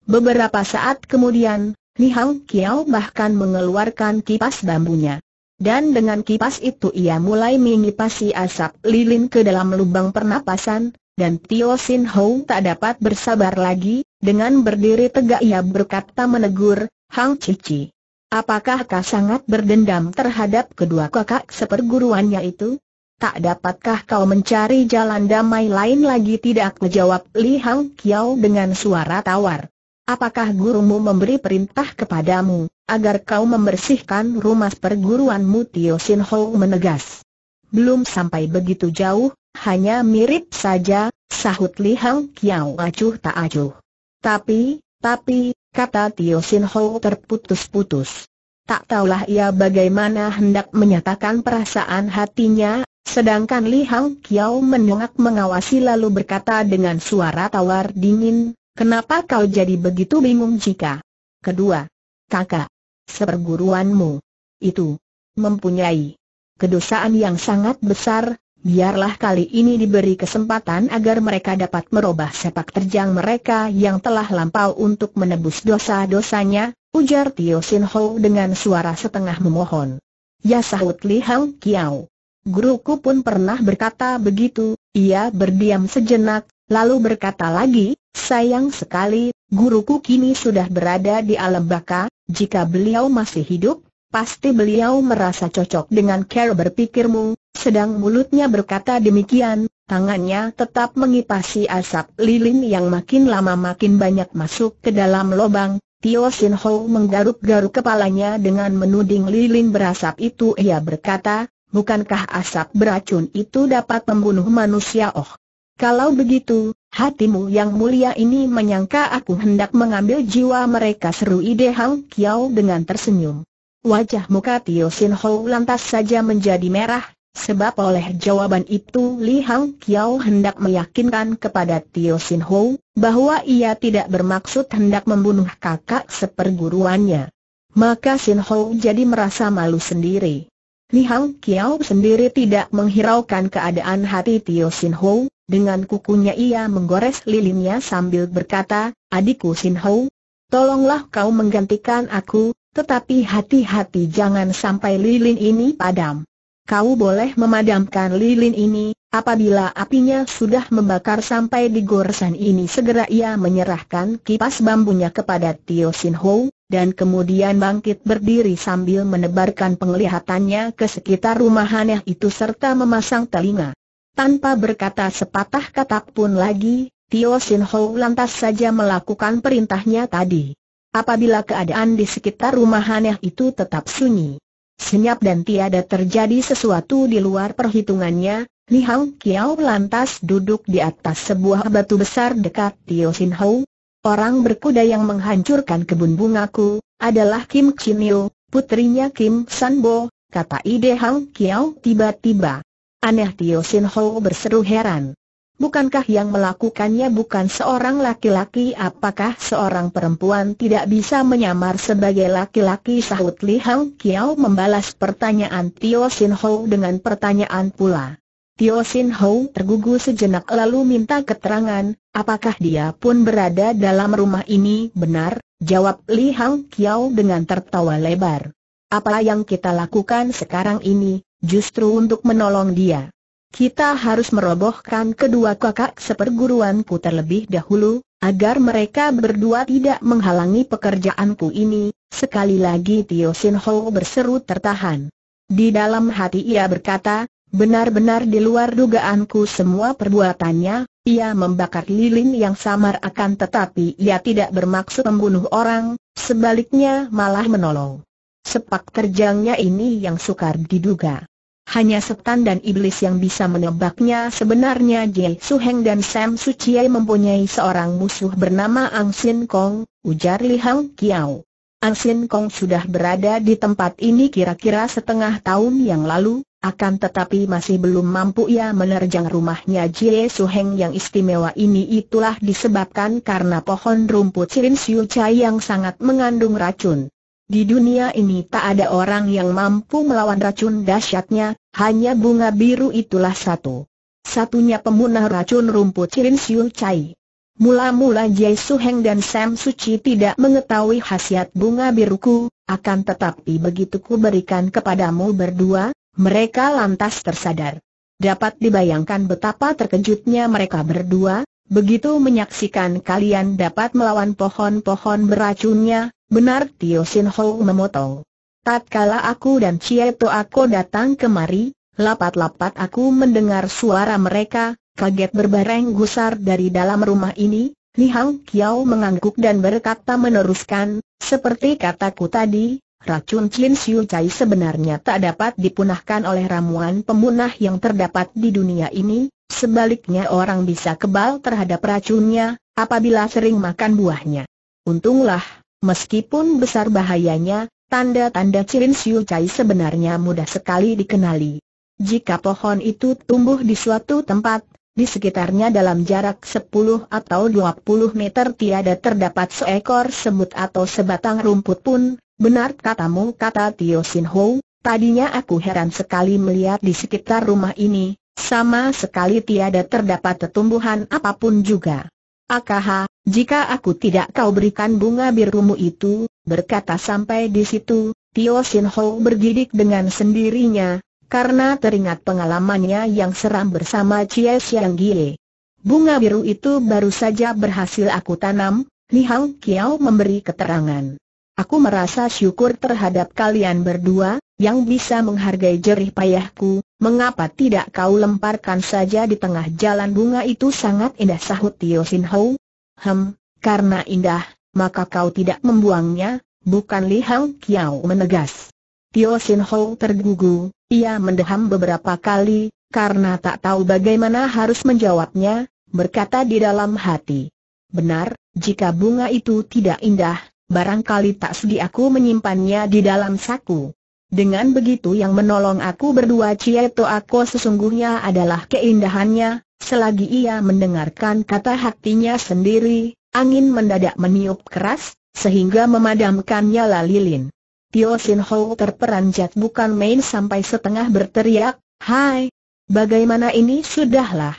Beberapa saat kemudian, Li Hang Kiao bahkan mengeluarkan kipas bambunya. Dan dengan kipas itu ia mulai mengipasi asap lilin ke dalam lubang pernapasan, dan Tio Sin Ho tak dapat bersabar lagi, dengan berdiri tegak ia berkata menegur, Hang Cici. Apakah kau sangat berdendam terhadap kedua kakak seperguruannya itu? Tak dapatkah kau mencari jalan damai lain lagi tidak menjawab Li Hang Kiao dengan suara tawar. Apakah gurumu memberi perintah kepadamu, agar kau membersihkan rumah perguruanmu Tio Sin Ho menegas? Belum sampai begitu jauh, hanya mirip saja, sahut Li Hang Kiao acuh tak acuh. Tapi, tapi, kata Tio Sin Ho terputus-putus. Tak tahulah ia bagaimana hendak menyatakan perasaan hatinya, sedangkan Li Hang Kiao menengak mengawasi lalu berkata dengan suara tawar dingin, Kenapa kau jadi begitu bingung jika? Kedua, kakak, seperguruanmu itu mempunyai kedosaan yang sangat besar, biarlah kali ini diberi kesempatan agar mereka dapat merubah sepak terjang mereka yang telah lampau untuk menebus dosa-dosanya, ujar Tio Sin Ho dengan suara setengah memohon. Ya sahut Li Hao Kiao. Guruku pun pernah berkata begitu, ia berdiam sejenak, lalu berkata lagi, Sayang sekali, guruku kini sudah berada di alam baka, jika beliau masih hidup, pasti beliau merasa cocok dengan cara berpikirmu, sedang mulutnya berkata demikian, tangannya tetap mengipasi asap lilin yang makin lama makin banyak masuk ke dalam lobang. Tio Sin Ho menggaruk-garuk kepalanya dengan menuding lilin berasap itu ia berkata, bukankah asap beracun itu dapat membunuh manusia oh? Kalau begitu, hatimu yang mulia ini menyangka aku hendak mengambil jiwa mereka seru Ide Hang Kiao dengan tersenyum. Wajah muka Tio Sin Ho lantas saja menjadi merah, sebab oleh jawaban itu Li Hang Kiao hendak meyakinkan kepada Tio Sin Ho, bahwa ia tidak bermaksud hendak membunuh kakak seperguruannya. Maka Sin Ho jadi merasa malu sendiri. Li Hang Kiao sendiri tidak menghiraukan keadaan hati Tio Sin Ho, dengan kukunya ia menggores lilinnya sambil berkata, adikku Sin Hau, tolonglah kau menggantikan aku, tetapi hati-hati jangan sampai lilin ini padam. Kau boleh memadamkan lilin ini, apabila apinya sudah membakar sampai di goresan ini segera ia menyerahkan kipas bambunya kepada Tio Sin Hau dan kemudian bangkit berdiri sambil menebarkan penglihatannya ke sekitar rumah aneh itu serta memasang telinga. Tanpa berkata sepatah kata pun lagi, Tio Sin Ho lantas saja melakukan perintahnya tadi. Apabila keadaan di sekitar rumah aneh itu tetap sunyi, senyap dan tiada terjadi sesuatu di luar perhitungannya, Li Hang Kiao lantas duduk di atas sebuah batu besar dekat Tio Sin Ho. Orang berkuda yang menghancurkan kebun bungaku adalah Kim Chin Yu, putrinya Kim San Bo, kata Ide Hang Kiao tiba-tiba. Aneh Tio Sin Ho berseru heran. Bukankah yang melakukannya bukan seorang laki-laki apakah seorang perempuan tidak bisa menyamar sebagai laki-laki sahut Li Hang Kiao membalas pertanyaan Tio Sin Ho dengan pertanyaan pula. Tio Sin Ho tergugu sejenak lalu minta keterangan, apakah dia pun berada dalam rumah ini benar, jawab Li Hang Kiao dengan tertawa lebar. Apa yang kita lakukan sekarang ini, justru untuk menolong dia. Kita harus merobohkan kedua kakak seperguruanku terlebih dahulu, agar mereka berdua tidak menghalangi pekerjaanku ini, sekali lagi Tio Sin Ho berseru tertahan. Di dalam hati ia berkata, benar-benar di luar dugaanku semua perbuatannya, ia membakar lilin yang samar akan tetapi ia tidak bermaksud membunuh orang, sebaliknya malah menolong. Sepak terjangnya ini yang sukar diduga. Hanya setan dan iblis yang bisa menebaknya sebenarnya Jie Heng dan Sam Su Chie mempunyai seorang musuh bernama Ang Sin Kong, ujar Li Hang Kiao. Ang Sin Kong sudah berada di tempat ini kira-kira setengah tahun yang lalu, akan tetapi masih belum mampu ia menerjang rumahnya Jie Heng yang istimewa ini itulah disebabkan karena pohon rumput Sirin Siu Chai yang sangat mengandung racun. Di dunia ini tak ada orang yang mampu melawan racun dahsyatnya, hanya bunga biru itulah satu. Satunya pemunah racun rumput Cilin Siu Chai. Mula-mula Jai Su Heng dan Sam Suci tidak mengetahui khasiat bunga biruku, akan tetapi begitu ku berikan kepadamu berdua, mereka lantas tersadar. Dapat dibayangkan betapa terkejutnya mereka berdua, begitu menyaksikan kalian dapat melawan pohon-pohon beracunnya, Benar Tio Sin Ho memotong. Tatkala aku dan Chieto aku datang kemari, lapat-lapat aku mendengar suara mereka, kaget berbareng gusar dari dalam rumah ini, Li Hang Kiao mengangguk dan berkata meneruskan, seperti kataku tadi, racun Chin Siu Chai sebenarnya tak dapat dipunahkan oleh ramuan pemunah yang terdapat di dunia ini, Sebaliknya orang bisa kebal terhadap racunnya, apabila sering makan buahnya. Untunglah, Meskipun besar bahayanya, tanda-tanda ciri Siu Chai sebenarnya mudah sekali dikenali. Jika pohon itu tumbuh di suatu tempat, di sekitarnya dalam jarak 10 atau 20 meter tiada terdapat seekor semut atau sebatang rumput pun, benar katamu kata Tio Sin Ho, tadinya aku heran sekali melihat di sekitar rumah ini, sama sekali tiada terdapat tumbuhan apapun juga. Akaha, jika aku tidak kau berikan bunga birumu itu, berkata sampai di situ, Tio Sin Ho bergidik dengan sendirinya, karena teringat pengalamannya yang seram bersama Chie Xiang Gie. Bunga biru itu baru saja berhasil aku tanam, Li Hang Kiao memberi keterangan. Aku merasa syukur terhadap kalian berdua, yang bisa menghargai jerih payahku, mengapa tidak kau lemparkan saja di tengah jalan bunga itu sangat indah sahut Tio Sin Ho. Hem, karena indah, maka kau tidak membuangnya, bukan Li Hang Kiao menegas. Tio Sin Ho tergugu, ia mendeham beberapa kali, karena tak tahu bagaimana harus menjawabnya, berkata di dalam hati. Benar, jika bunga itu tidak indah, barangkali tak sedih aku menyimpannya di dalam saku. Dengan begitu yang menolong aku berdua Cieto aku sesungguhnya adalah keindahannya, selagi ia mendengarkan kata hatinya sendiri, angin mendadak meniup keras, sehingga memadamkan nyala lilin. Tio Sin Ho terperanjat bukan main sampai setengah berteriak, Hai, bagaimana ini sudahlah.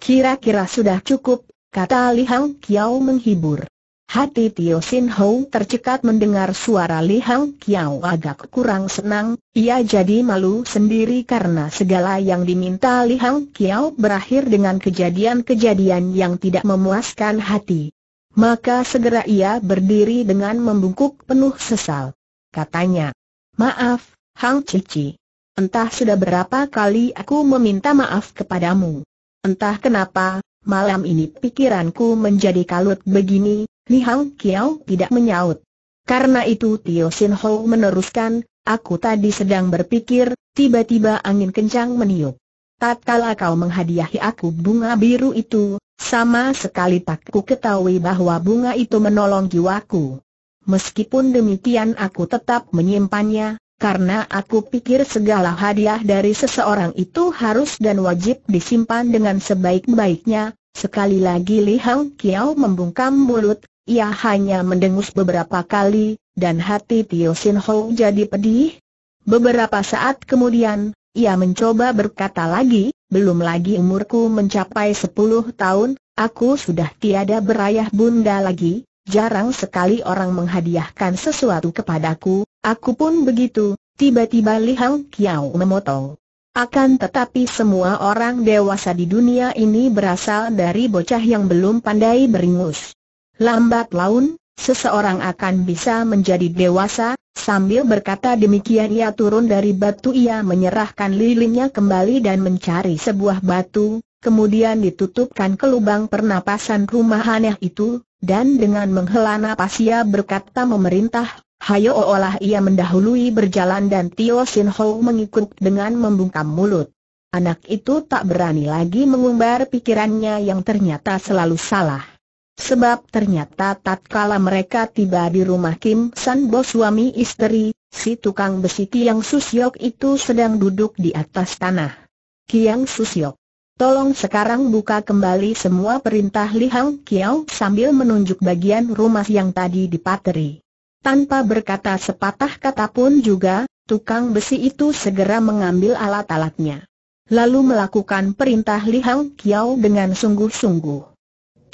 Kira-kira sudah cukup, kata Li Hang Kiao menghibur. Hati Tio Sin Ho tercekat mendengar suara Li Hang Kiao agak kurang senang, ia jadi malu sendiri karena segala yang diminta Li Hang Kiao berakhir dengan kejadian-kejadian yang tidak memuaskan hati. Maka segera ia berdiri dengan membungkuk penuh sesal. Katanya, Maaf, Hang Cici. Entah sudah berapa kali aku meminta maaf kepadamu. Entah kenapa, malam ini pikiranku menjadi kalut begini, Li Hang Kiao tidak menyaut. Karena itu Tio Sin Ho meneruskan, aku tadi sedang berpikir, tiba-tiba angin kencang meniup. Tatkala kau menghadiahi aku bunga biru itu, sama sekali tak ku ketahui bahwa bunga itu menolong jiwaku. Meskipun demikian aku tetap menyimpannya, karena aku pikir segala hadiah dari seseorang itu harus dan wajib disimpan dengan sebaik-baiknya. Sekali lagi Li Hang Kiao membungkam mulut, ia hanya mendengus beberapa kali, dan hati Tio Sin Ho jadi pedih. Beberapa saat kemudian, ia mencoba berkata lagi, belum lagi umurku mencapai sepuluh tahun, aku sudah tiada berayah bunda lagi, jarang sekali orang menghadiahkan sesuatu kepadaku, aku pun begitu, tiba-tiba Li Hang Kiao memotong. Akan tetapi semua orang dewasa di dunia ini berasal dari bocah yang belum pandai beringus. Lambat laun, seseorang akan bisa menjadi dewasa, sambil berkata demikian ia turun dari batu ia menyerahkan lilinnya kembali dan mencari sebuah batu, kemudian ditutupkan ke lubang pernapasan rumah aneh itu, dan dengan menghela napas ia berkata memerintah, hayo olah ia mendahului berjalan dan Tio Sin Ho mengikut dengan membungkam mulut. Anak itu tak berani lagi mengumbar pikirannya yang ternyata selalu salah. Sebab ternyata tatkala mereka tiba di rumah Kim San Bo suami istri, si tukang besi Kiang Susyok itu sedang duduk di atas tanah. Kiang Susyok, tolong sekarang buka kembali semua perintah Li Hang Kiao sambil menunjuk bagian rumah yang tadi dipateri. Tanpa berkata sepatah kata pun juga, tukang besi itu segera mengambil alat-alatnya. Lalu melakukan perintah Li Hang Kiao dengan sungguh-sungguh.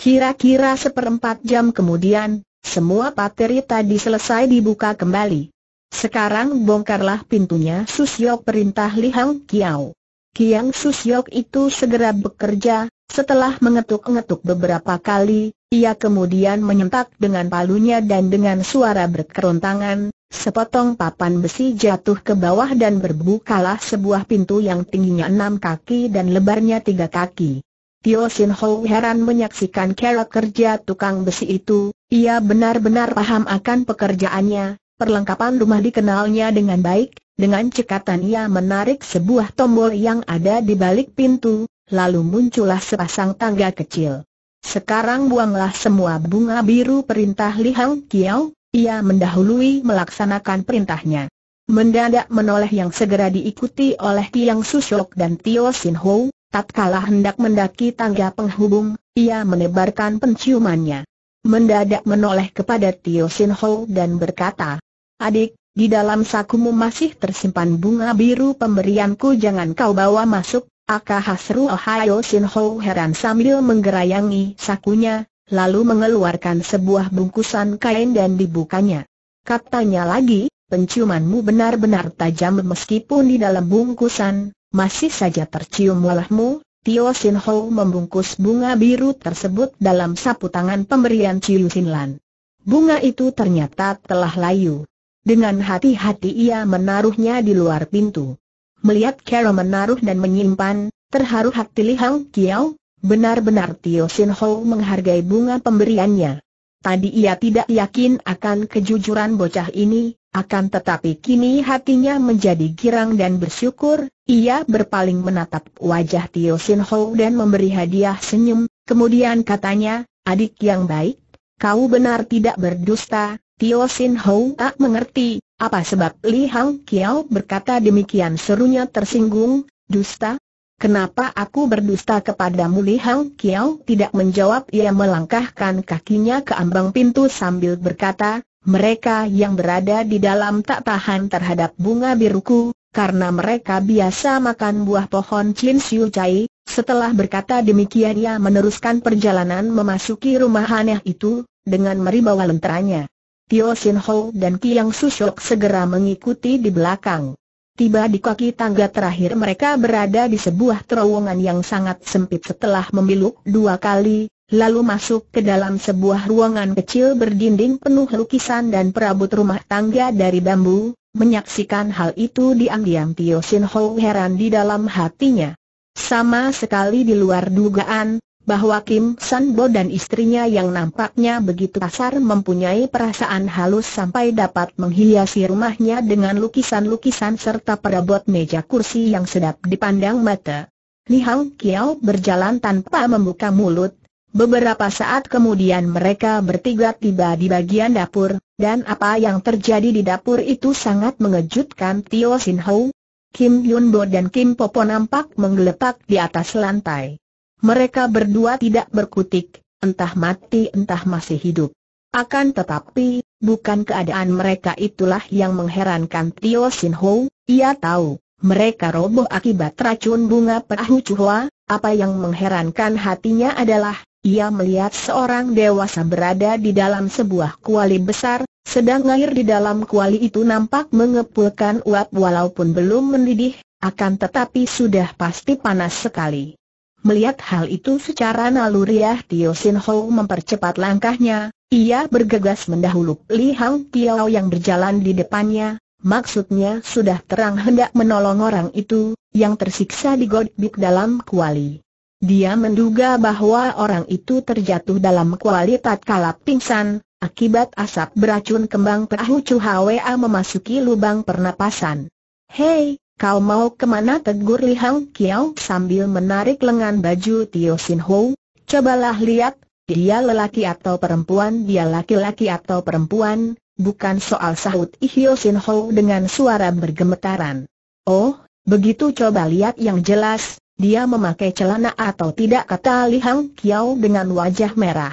Kira-kira seperempat jam kemudian, semua pateri tadi selesai dibuka kembali. Sekarang bongkarlah pintunya Susyok perintah Li Hang Kiao. Kiang Susyok itu segera bekerja, setelah mengetuk-ngetuk beberapa kali, ia kemudian menyentak dengan palunya dan dengan suara berkerontangan, sepotong papan besi jatuh ke bawah dan berbukalah sebuah pintu yang tingginya enam kaki dan lebarnya tiga kaki. Tio Sin Ho heran menyaksikan cara kerja tukang besi itu, ia benar-benar paham akan pekerjaannya, perlengkapan rumah dikenalnya dengan baik, dengan cekatan ia menarik sebuah tombol yang ada di balik pintu, lalu muncullah sepasang tangga kecil. Sekarang buanglah semua bunga biru perintah Li Hang Kiao, ia mendahului melaksanakan perintahnya. Mendadak menoleh yang segera diikuti oleh Tiang Susok dan Tio Sin Ho, Tatkala hendak mendaki tangga penghubung, ia menebarkan penciumannya. Mendadak menoleh kepada Tio Sin Ho dan berkata, Adik, di dalam sakumu masih tersimpan bunga biru pemberianku jangan kau bawa masuk, Aka Hasru Ohio Sin Ho heran sambil menggerayangi sakunya, lalu mengeluarkan sebuah bungkusan kain dan dibukanya. Katanya lagi, penciumanmu benar-benar tajam meskipun di dalam bungkusan, masih saja tercium walahmu, Tio Sin Ho membungkus bunga biru tersebut dalam sapu tangan pemberian Ciu Sin Lan. Bunga itu ternyata telah layu. Dengan hati-hati ia menaruhnya di luar pintu. Melihat Carol menaruh dan menyimpan, terharu hati Li Hang Kiao, benar-benar Tio Sin Ho menghargai bunga pemberiannya. Tadi ia tidak yakin akan kejujuran bocah ini, akan tetapi kini hatinya menjadi girang dan bersyukur, ia berpaling menatap wajah Tio Sin Ho dan memberi hadiah senyum, kemudian katanya, adik yang baik, kau benar tidak berdusta, Tio Sin Ho tak mengerti, apa sebab Li Hang Kiao berkata demikian serunya tersinggung, dusta? Kenapa aku berdusta kepadamu Li Hang Kiao tidak menjawab ia melangkahkan kakinya ke ambang pintu sambil berkata, mereka yang berada di dalam tak tahan terhadap bunga biruku, karena mereka biasa makan buah pohon Chin Siu Chai. Setelah berkata demikian ia meneruskan perjalanan memasuki rumah aneh itu, dengan meribawa lenteranya. Tio Sin Ho dan Su Sushok segera mengikuti di belakang. Tiba di kaki tangga terakhir mereka berada di sebuah terowongan yang sangat sempit setelah memiluk dua kali, lalu masuk ke dalam sebuah ruangan kecil berdinding penuh lukisan dan perabot rumah tangga dari bambu, menyaksikan hal itu diam-diam Tio Sin Ho heran di dalam hatinya. Sama sekali di luar dugaan, bahwa Kim San Bo dan istrinya yang nampaknya begitu kasar mempunyai perasaan halus sampai dapat menghiasi rumahnya dengan lukisan-lukisan serta perabot meja kursi yang sedap dipandang mata. Li Hang Kiao berjalan tanpa membuka mulut, Beberapa saat kemudian mereka bertiga tiba di bagian dapur, dan apa yang terjadi di dapur itu sangat mengejutkan Tio Sin Ho. Kim Yun Bo dan Kim Popo nampak menggeletak di atas lantai. Mereka berdua tidak berkutik, entah mati entah masih hidup. Akan tetapi, bukan keadaan mereka itulah yang mengherankan Tio Sin Ho, ia tahu, mereka roboh akibat racun bunga perahu Chua, apa yang mengherankan hatinya adalah, ia melihat seorang dewasa berada di dalam sebuah kuali besar, sedang air di dalam kuali itu nampak mengepulkan uap walaupun belum mendidih, akan tetapi sudah pasti panas sekali. Melihat hal itu secara naluriah Tio Sin Ho mempercepat langkahnya, ia bergegas mendahulu Li Hang Piao yang berjalan di depannya, maksudnya sudah terang hendak menolong orang itu, yang tersiksa di digodbik dalam kuali. Dia menduga bahwa orang itu terjatuh dalam kualitas kalap pingsan, akibat asap beracun kembang perahu Chu Hwa memasuki lubang pernapasan. Hei, kau mau kemana tegur Li Hang Kiao sambil menarik lengan baju Tio Sin Ho? Cobalah lihat, dia lelaki atau perempuan, dia laki-laki atau perempuan, bukan soal sahut Tio Sin Ho dengan suara bergemetaran. Oh, begitu coba lihat yang jelas, dia memakai celana atau tidak kata Li Hang Kiao dengan wajah merah.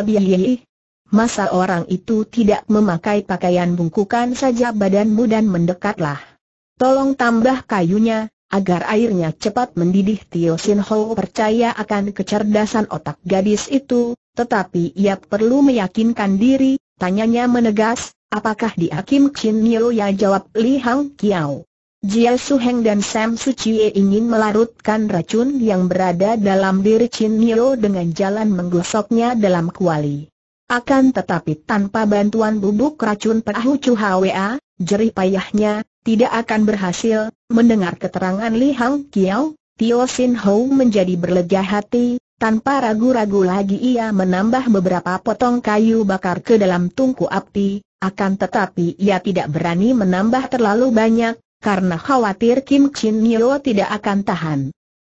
Biayi, iya, iya. masa orang itu tidak memakai pakaian bungkukan saja badanmu dan mendekatlah. Tolong tambah kayunya, agar airnya cepat mendidih Tio Sin Ho percaya akan kecerdasan otak gadis itu, tetapi ia perlu meyakinkan diri, tanyanya menegas, apakah di Hakim Chin Nyo ya jawab Li Hang Kiao. Su Suheng dan Sam Su Chie ingin melarutkan racun yang berada dalam diri Chin Nio dengan jalan menggosoknya dalam kuali. Akan tetapi tanpa bantuan bubuk racun perahu Chu Hwa, jerih payahnya, tidak akan berhasil, mendengar keterangan Li Hang Kiao, Tio Sin Ho menjadi berlega hati, tanpa ragu-ragu lagi ia menambah beberapa potong kayu bakar ke dalam tungku api, akan tetapi ia tidak berani menambah terlalu banyak, karena khawatir Kim Chin Nyo tidak akan tahan.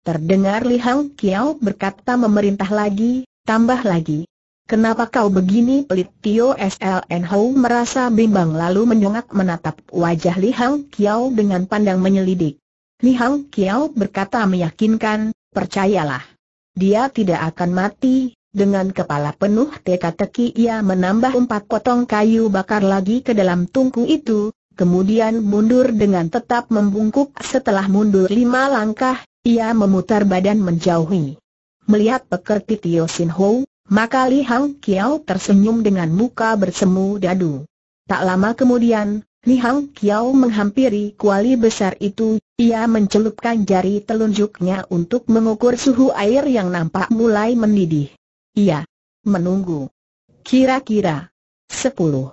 Terdengar Li Hao Kiao berkata memerintah lagi, tambah lagi. Kenapa kau begini pelit Tio SLN Hou merasa bimbang lalu menyongak menatap wajah Li Hao Kiao dengan pandang menyelidik. Li Hao Kiao berkata meyakinkan, percayalah. Dia tidak akan mati, dengan kepala penuh teka-teki ia menambah empat potong kayu bakar lagi ke dalam tungku itu, kemudian mundur dengan tetap membungkuk setelah mundur lima langkah, ia memutar badan menjauhi. Melihat pekerti Tio Sin Ho, maka Li Hang Kiao tersenyum dengan muka bersemu dadu. Tak lama kemudian, Li Hang Kiao menghampiri kuali besar itu, ia mencelupkan jari telunjuknya untuk mengukur suhu air yang nampak mulai mendidih. Ia menunggu. Kira-kira sepuluh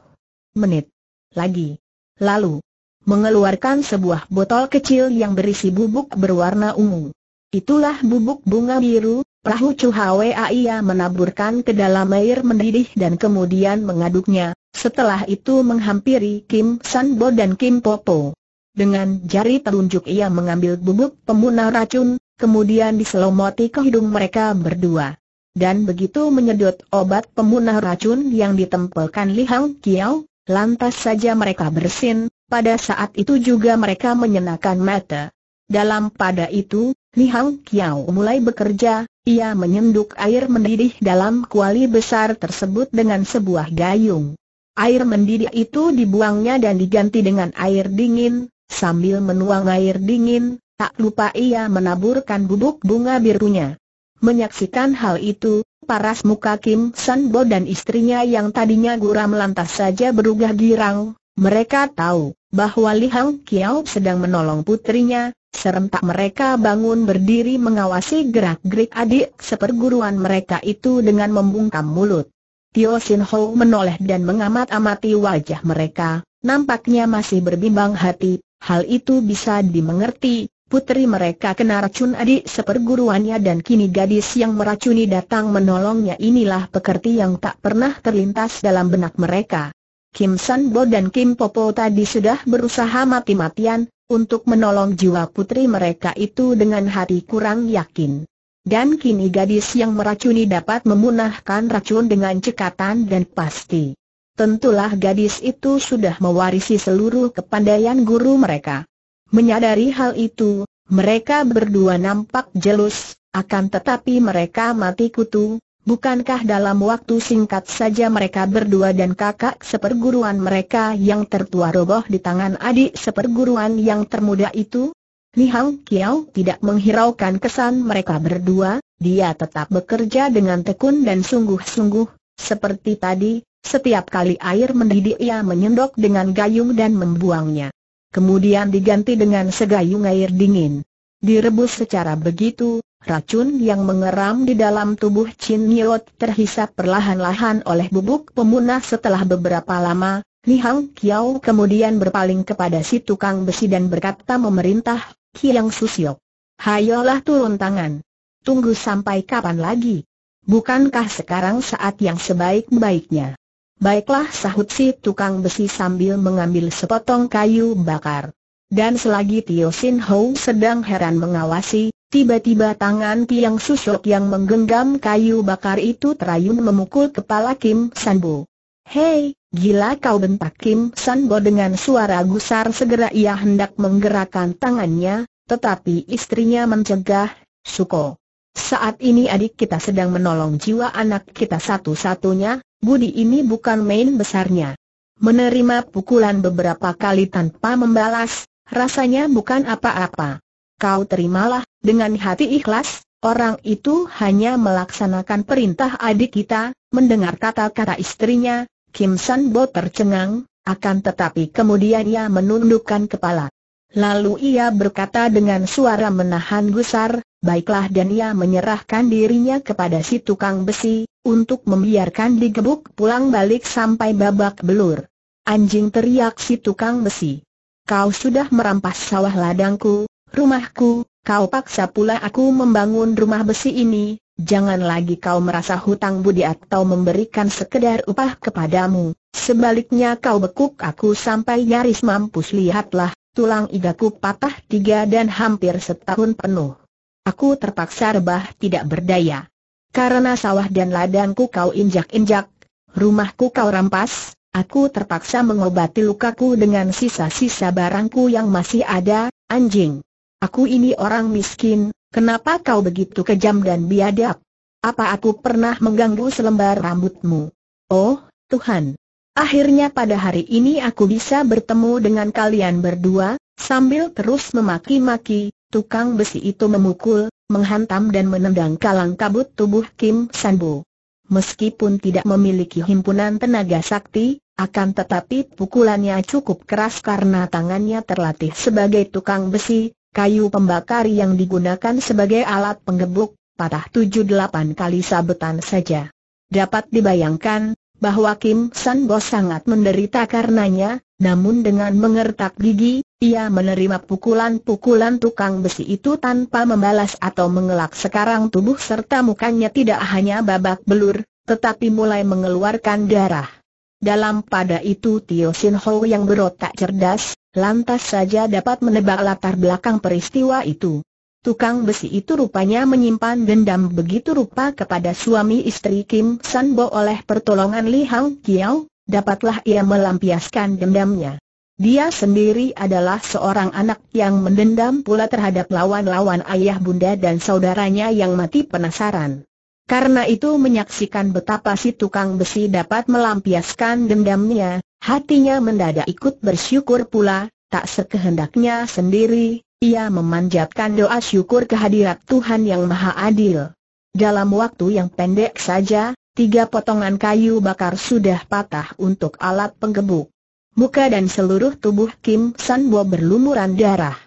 menit lagi lalu mengeluarkan sebuah botol kecil yang berisi bubuk berwarna ungu. Itulah bubuk bunga biru, perahu Chuhwea ia menaburkan ke dalam air mendidih dan kemudian mengaduknya, setelah itu menghampiri Kim Sanbo dan Kim Popo. Dengan jari telunjuk ia mengambil bubuk pembunuh racun, kemudian diselomoti ke hidung mereka berdua. Dan begitu menyedot obat pembunuh racun yang ditempelkan Li Hang Kiao, Lantas saja mereka bersin, pada saat itu juga mereka menyenakan mata. Dalam pada itu, Li Hang Kiao mulai bekerja, ia menyenduk air mendidih dalam kuali besar tersebut dengan sebuah gayung. Air mendidih itu dibuangnya dan diganti dengan air dingin, sambil menuang air dingin, tak lupa ia menaburkan bubuk bunga birunya. Menyaksikan hal itu, Paras muka Kim San Bo dan istrinya yang tadinya guram lantas saja berubah girang. Mereka tahu bahwa Li Hang Kiao sedang menolong putrinya, serentak mereka bangun berdiri mengawasi gerak-gerik adik seperguruan mereka itu dengan membungkam mulut. Tio Sin Ho menoleh dan mengamat-amati wajah mereka, nampaknya masih berbimbang hati, hal itu bisa dimengerti, putri mereka kena racun adik seperguruannya dan kini gadis yang meracuni datang menolongnya inilah pekerti yang tak pernah terlintas dalam benak mereka. Kim San Bo dan Kim Popo tadi sudah berusaha mati-matian, untuk menolong jiwa putri mereka itu dengan hati kurang yakin. Dan kini gadis yang meracuni dapat memunahkan racun dengan cekatan dan pasti. Tentulah gadis itu sudah mewarisi seluruh kepandaian guru mereka. Menyadari hal itu, mereka berdua nampak jelus, akan tetapi mereka mati kutu, bukankah dalam waktu singkat saja mereka berdua dan kakak seperguruan mereka yang tertua roboh di tangan adik seperguruan yang termuda itu? Li Hang Kiao tidak menghiraukan kesan mereka berdua, dia tetap bekerja dengan tekun dan sungguh-sungguh, seperti tadi, setiap kali air mendidih ia menyendok dengan gayung dan membuangnya kemudian diganti dengan segayung air dingin. Direbus secara begitu, racun yang mengeram di dalam tubuh Chin Niot terhisap perlahan-lahan oleh bubuk pemunah setelah beberapa lama, Li Hang Kiao kemudian berpaling kepada si tukang besi dan berkata memerintah, Kiang Susiok. Hayolah turun tangan. Tunggu sampai kapan lagi? Bukankah sekarang saat yang sebaik-baiknya? Baiklah sahut si tukang besi sambil mengambil sepotong kayu bakar. Dan selagi Tio Sin Ho sedang heran mengawasi, tiba-tiba tangan Tiang Susok yang menggenggam kayu bakar itu terayun memukul kepala Kim Sanbo. Hei, gila kau bentak Kim Sanbo dengan suara gusar segera ia hendak menggerakkan tangannya, tetapi istrinya mencegah, Suko. Saat ini adik kita sedang menolong jiwa anak kita satu-satunya, Budi ini bukan main besarnya. Menerima pukulan beberapa kali tanpa membalas, rasanya bukan apa-apa. Kau terimalah, dengan hati ikhlas, orang itu hanya melaksanakan perintah adik kita, mendengar kata-kata istrinya, Kim San Bo tercengang, akan tetapi kemudian ia menundukkan kepala. Lalu ia berkata dengan suara menahan gusar, baiklah dan ia menyerahkan dirinya kepada si tukang besi, untuk membiarkan digebuk pulang balik sampai babak belur. Anjing teriak si tukang besi. Kau sudah merampas sawah ladangku, rumahku, kau paksa pula aku membangun rumah besi ini, jangan lagi kau merasa hutang budi atau memberikan sekedar upah kepadamu, sebaliknya kau bekuk aku sampai nyaris mampus lihatlah, tulang igaku patah tiga dan hampir setahun penuh. Aku terpaksa rebah tidak berdaya. Karena sawah dan ladangku kau injak-injak, rumahku kau rampas, aku terpaksa mengobati lukaku dengan sisa-sisa barangku yang masih ada, anjing. Aku ini orang miskin, kenapa kau begitu kejam dan biadab? Apa aku pernah mengganggu selembar rambutmu? Oh, Tuhan! Akhirnya pada hari ini aku bisa bertemu dengan kalian berdua, sambil terus memaki-maki, Tukang besi itu memukul, menghantam dan menendang kalang kabut tubuh Kim Sanbo. Meskipun tidak memiliki himpunan tenaga sakti, akan tetapi pukulannya cukup keras karena tangannya terlatih sebagai tukang besi, kayu pembakar yang digunakan sebagai alat penggebuk, patah 7-8 kali sabetan saja. Dapat dibayangkan, bahwa Kim Sanbo sangat menderita karenanya, namun dengan mengertak gigi, ia menerima pukulan-pukulan tukang besi itu tanpa membalas atau mengelak sekarang tubuh serta mukanya tidak hanya babak belur, tetapi mulai mengeluarkan darah. Dalam pada itu Tio Sin Ho yang berotak cerdas, lantas saja dapat menebak latar belakang peristiwa itu. Tukang besi itu rupanya menyimpan dendam begitu rupa kepada suami istri Kim San Bo oleh pertolongan Li Hang Kiao, dapatlah ia melampiaskan dendamnya. Dia sendiri adalah seorang anak yang mendendam pula terhadap lawan-lawan ayah bunda dan saudaranya yang mati penasaran. Karena itu menyaksikan betapa si tukang besi dapat melampiaskan dendamnya, hatinya mendadak ikut bersyukur pula, tak sekehendaknya sendiri, ia memanjatkan doa syukur kehadirat Tuhan yang Maha Adil. Dalam waktu yang pendek saja, tiga potongan kayu bakar sudah patah untuk alat penggebuk. Muka dan seluruh tubuh Kim San Bo berlumuran darah.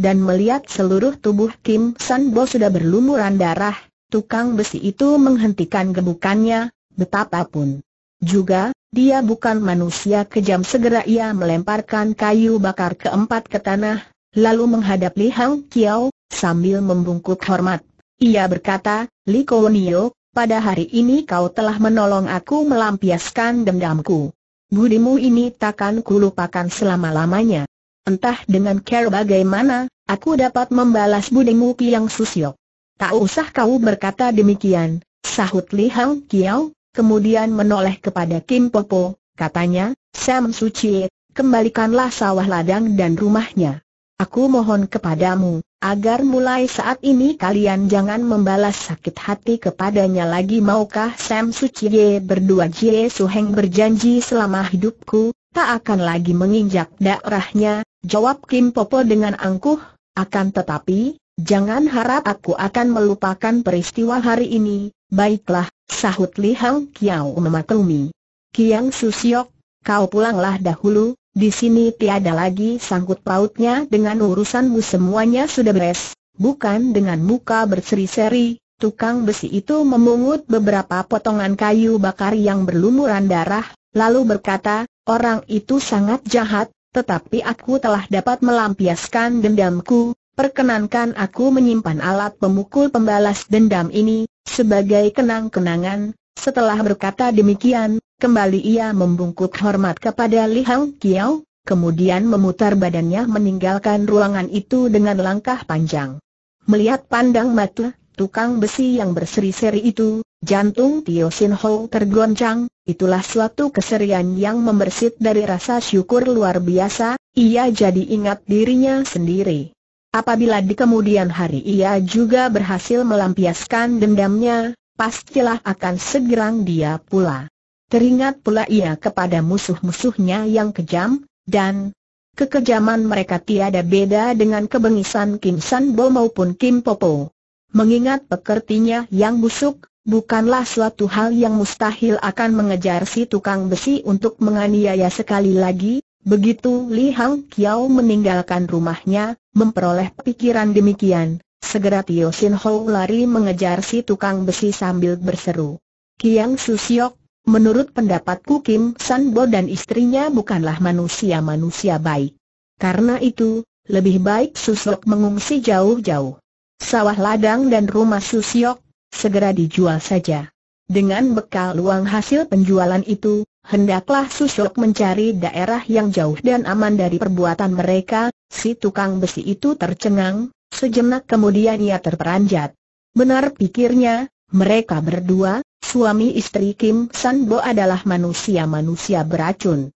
Dan melihat seluruh tubuh Kim San Bo sudah berlumuran darah, tukang besi itu menghentikan gebukannya, betapapun. Juga, dia bukan manusia kejam segera ia melemparkan kayu bakar keempat ke tanah, lalu menghadap Li Hang Kiao, sambil membungkuk hormat. Ia berkata, Li Nio, pada hari ini kau telah menolong aku melampiaskan dendamku budimu ini takkan kulupakan selama-lamanya. Entah dengan care bagaimana, aku dapat membalas budimu Kiang Susyok. Tak usah kau berkata demikian, sahut Li Hang Kiao, kemudian menoleh kepada Kim Popo, katanya, Sam Suci, kembalikanlah sawah ladang dan rumahnya. Aku mohon kepadamu, Agar mulai saat ini kalian jangan membalas sakit hati kepadanya lagi maukah Sam Suci Ye berdua Jie Suheng berjanji selama hidupku, tak akan lagi menginjak daerahnya, jawab Kim Popo dengan angkuh, akan tetapi, jangan harap aku akan melupakan peristiwa hari ini, baiklah, sahut Li Hang Kiao memaklumi. Kiang Susiok, kau pulanglah dahulu, di sini tiada lagi sangkut pautnya dengan urusanmu semuanya sudah beres, bukan dengan muka berseri-seri, tukang besi itu memungut beberapa potongan kayu bakar yang berlumuran darah, lalu berkata, orang itu sangat jahat, tetapi aku telah dapat melampiaskan dendamku, perkenankan aku menyimpan alat pemukul pembalas dendam ini, sebagai kenang-kenangan, setelah berkata demikian, Kembali ia membungkuk hormat kepada Li Hang Kiao, kemudian memutar badannya meninggalkan ruangan itu dengan langkah panjang. Melihat pandang mata, tukang besi yang berseri-seri itu, jantung Tio Sin Ho tergoncang, itulah suatu keserian yang membersit dari rasa syukur luar biasa, ia jadi ingat dirinya sendiri. Apabila di kemudian hari ia juga berhasil melampiaskan dendamnya, pastilah akan segerang dia pula. Teringat pula ia kepada musuh-musuhnya yang kejam, dan kekejaman mereka tiada beda dengan kebengisan Kim San Bo maupun Kim Popo. Mengingat pekertinya yang busuk, bukanlah suatu hal yang mustahil akan mengejar si tukang besi untuk menganiaya sekali lagi, begitu Li Hang Kiao meninggalkan rumahnya, memperoleh pikiran demikian. Segera Tio Sin Ho lari mengejar si tukang besi sambil berseru. Kiang Susiok, Menurut pendapatku Kim Bo dan istrinya bukanlah manusia-manusia baik. Karena itu, lebih baik Susuk mengungsi jauh-jauh. Sawah ladang dan rumah Susuk segera dijual saja. Dengan bekal uang hasil penjualan itu, hendaklah Susuk mencari daerah yang jauh dan aman dari perbuatan mereka, si tukang besi itu tercengang, sejenak kemudian ia terperanjat. Benar pikirnya, mereka berdua, suami istri Kim San Bo adalah manusia-manusia beracun.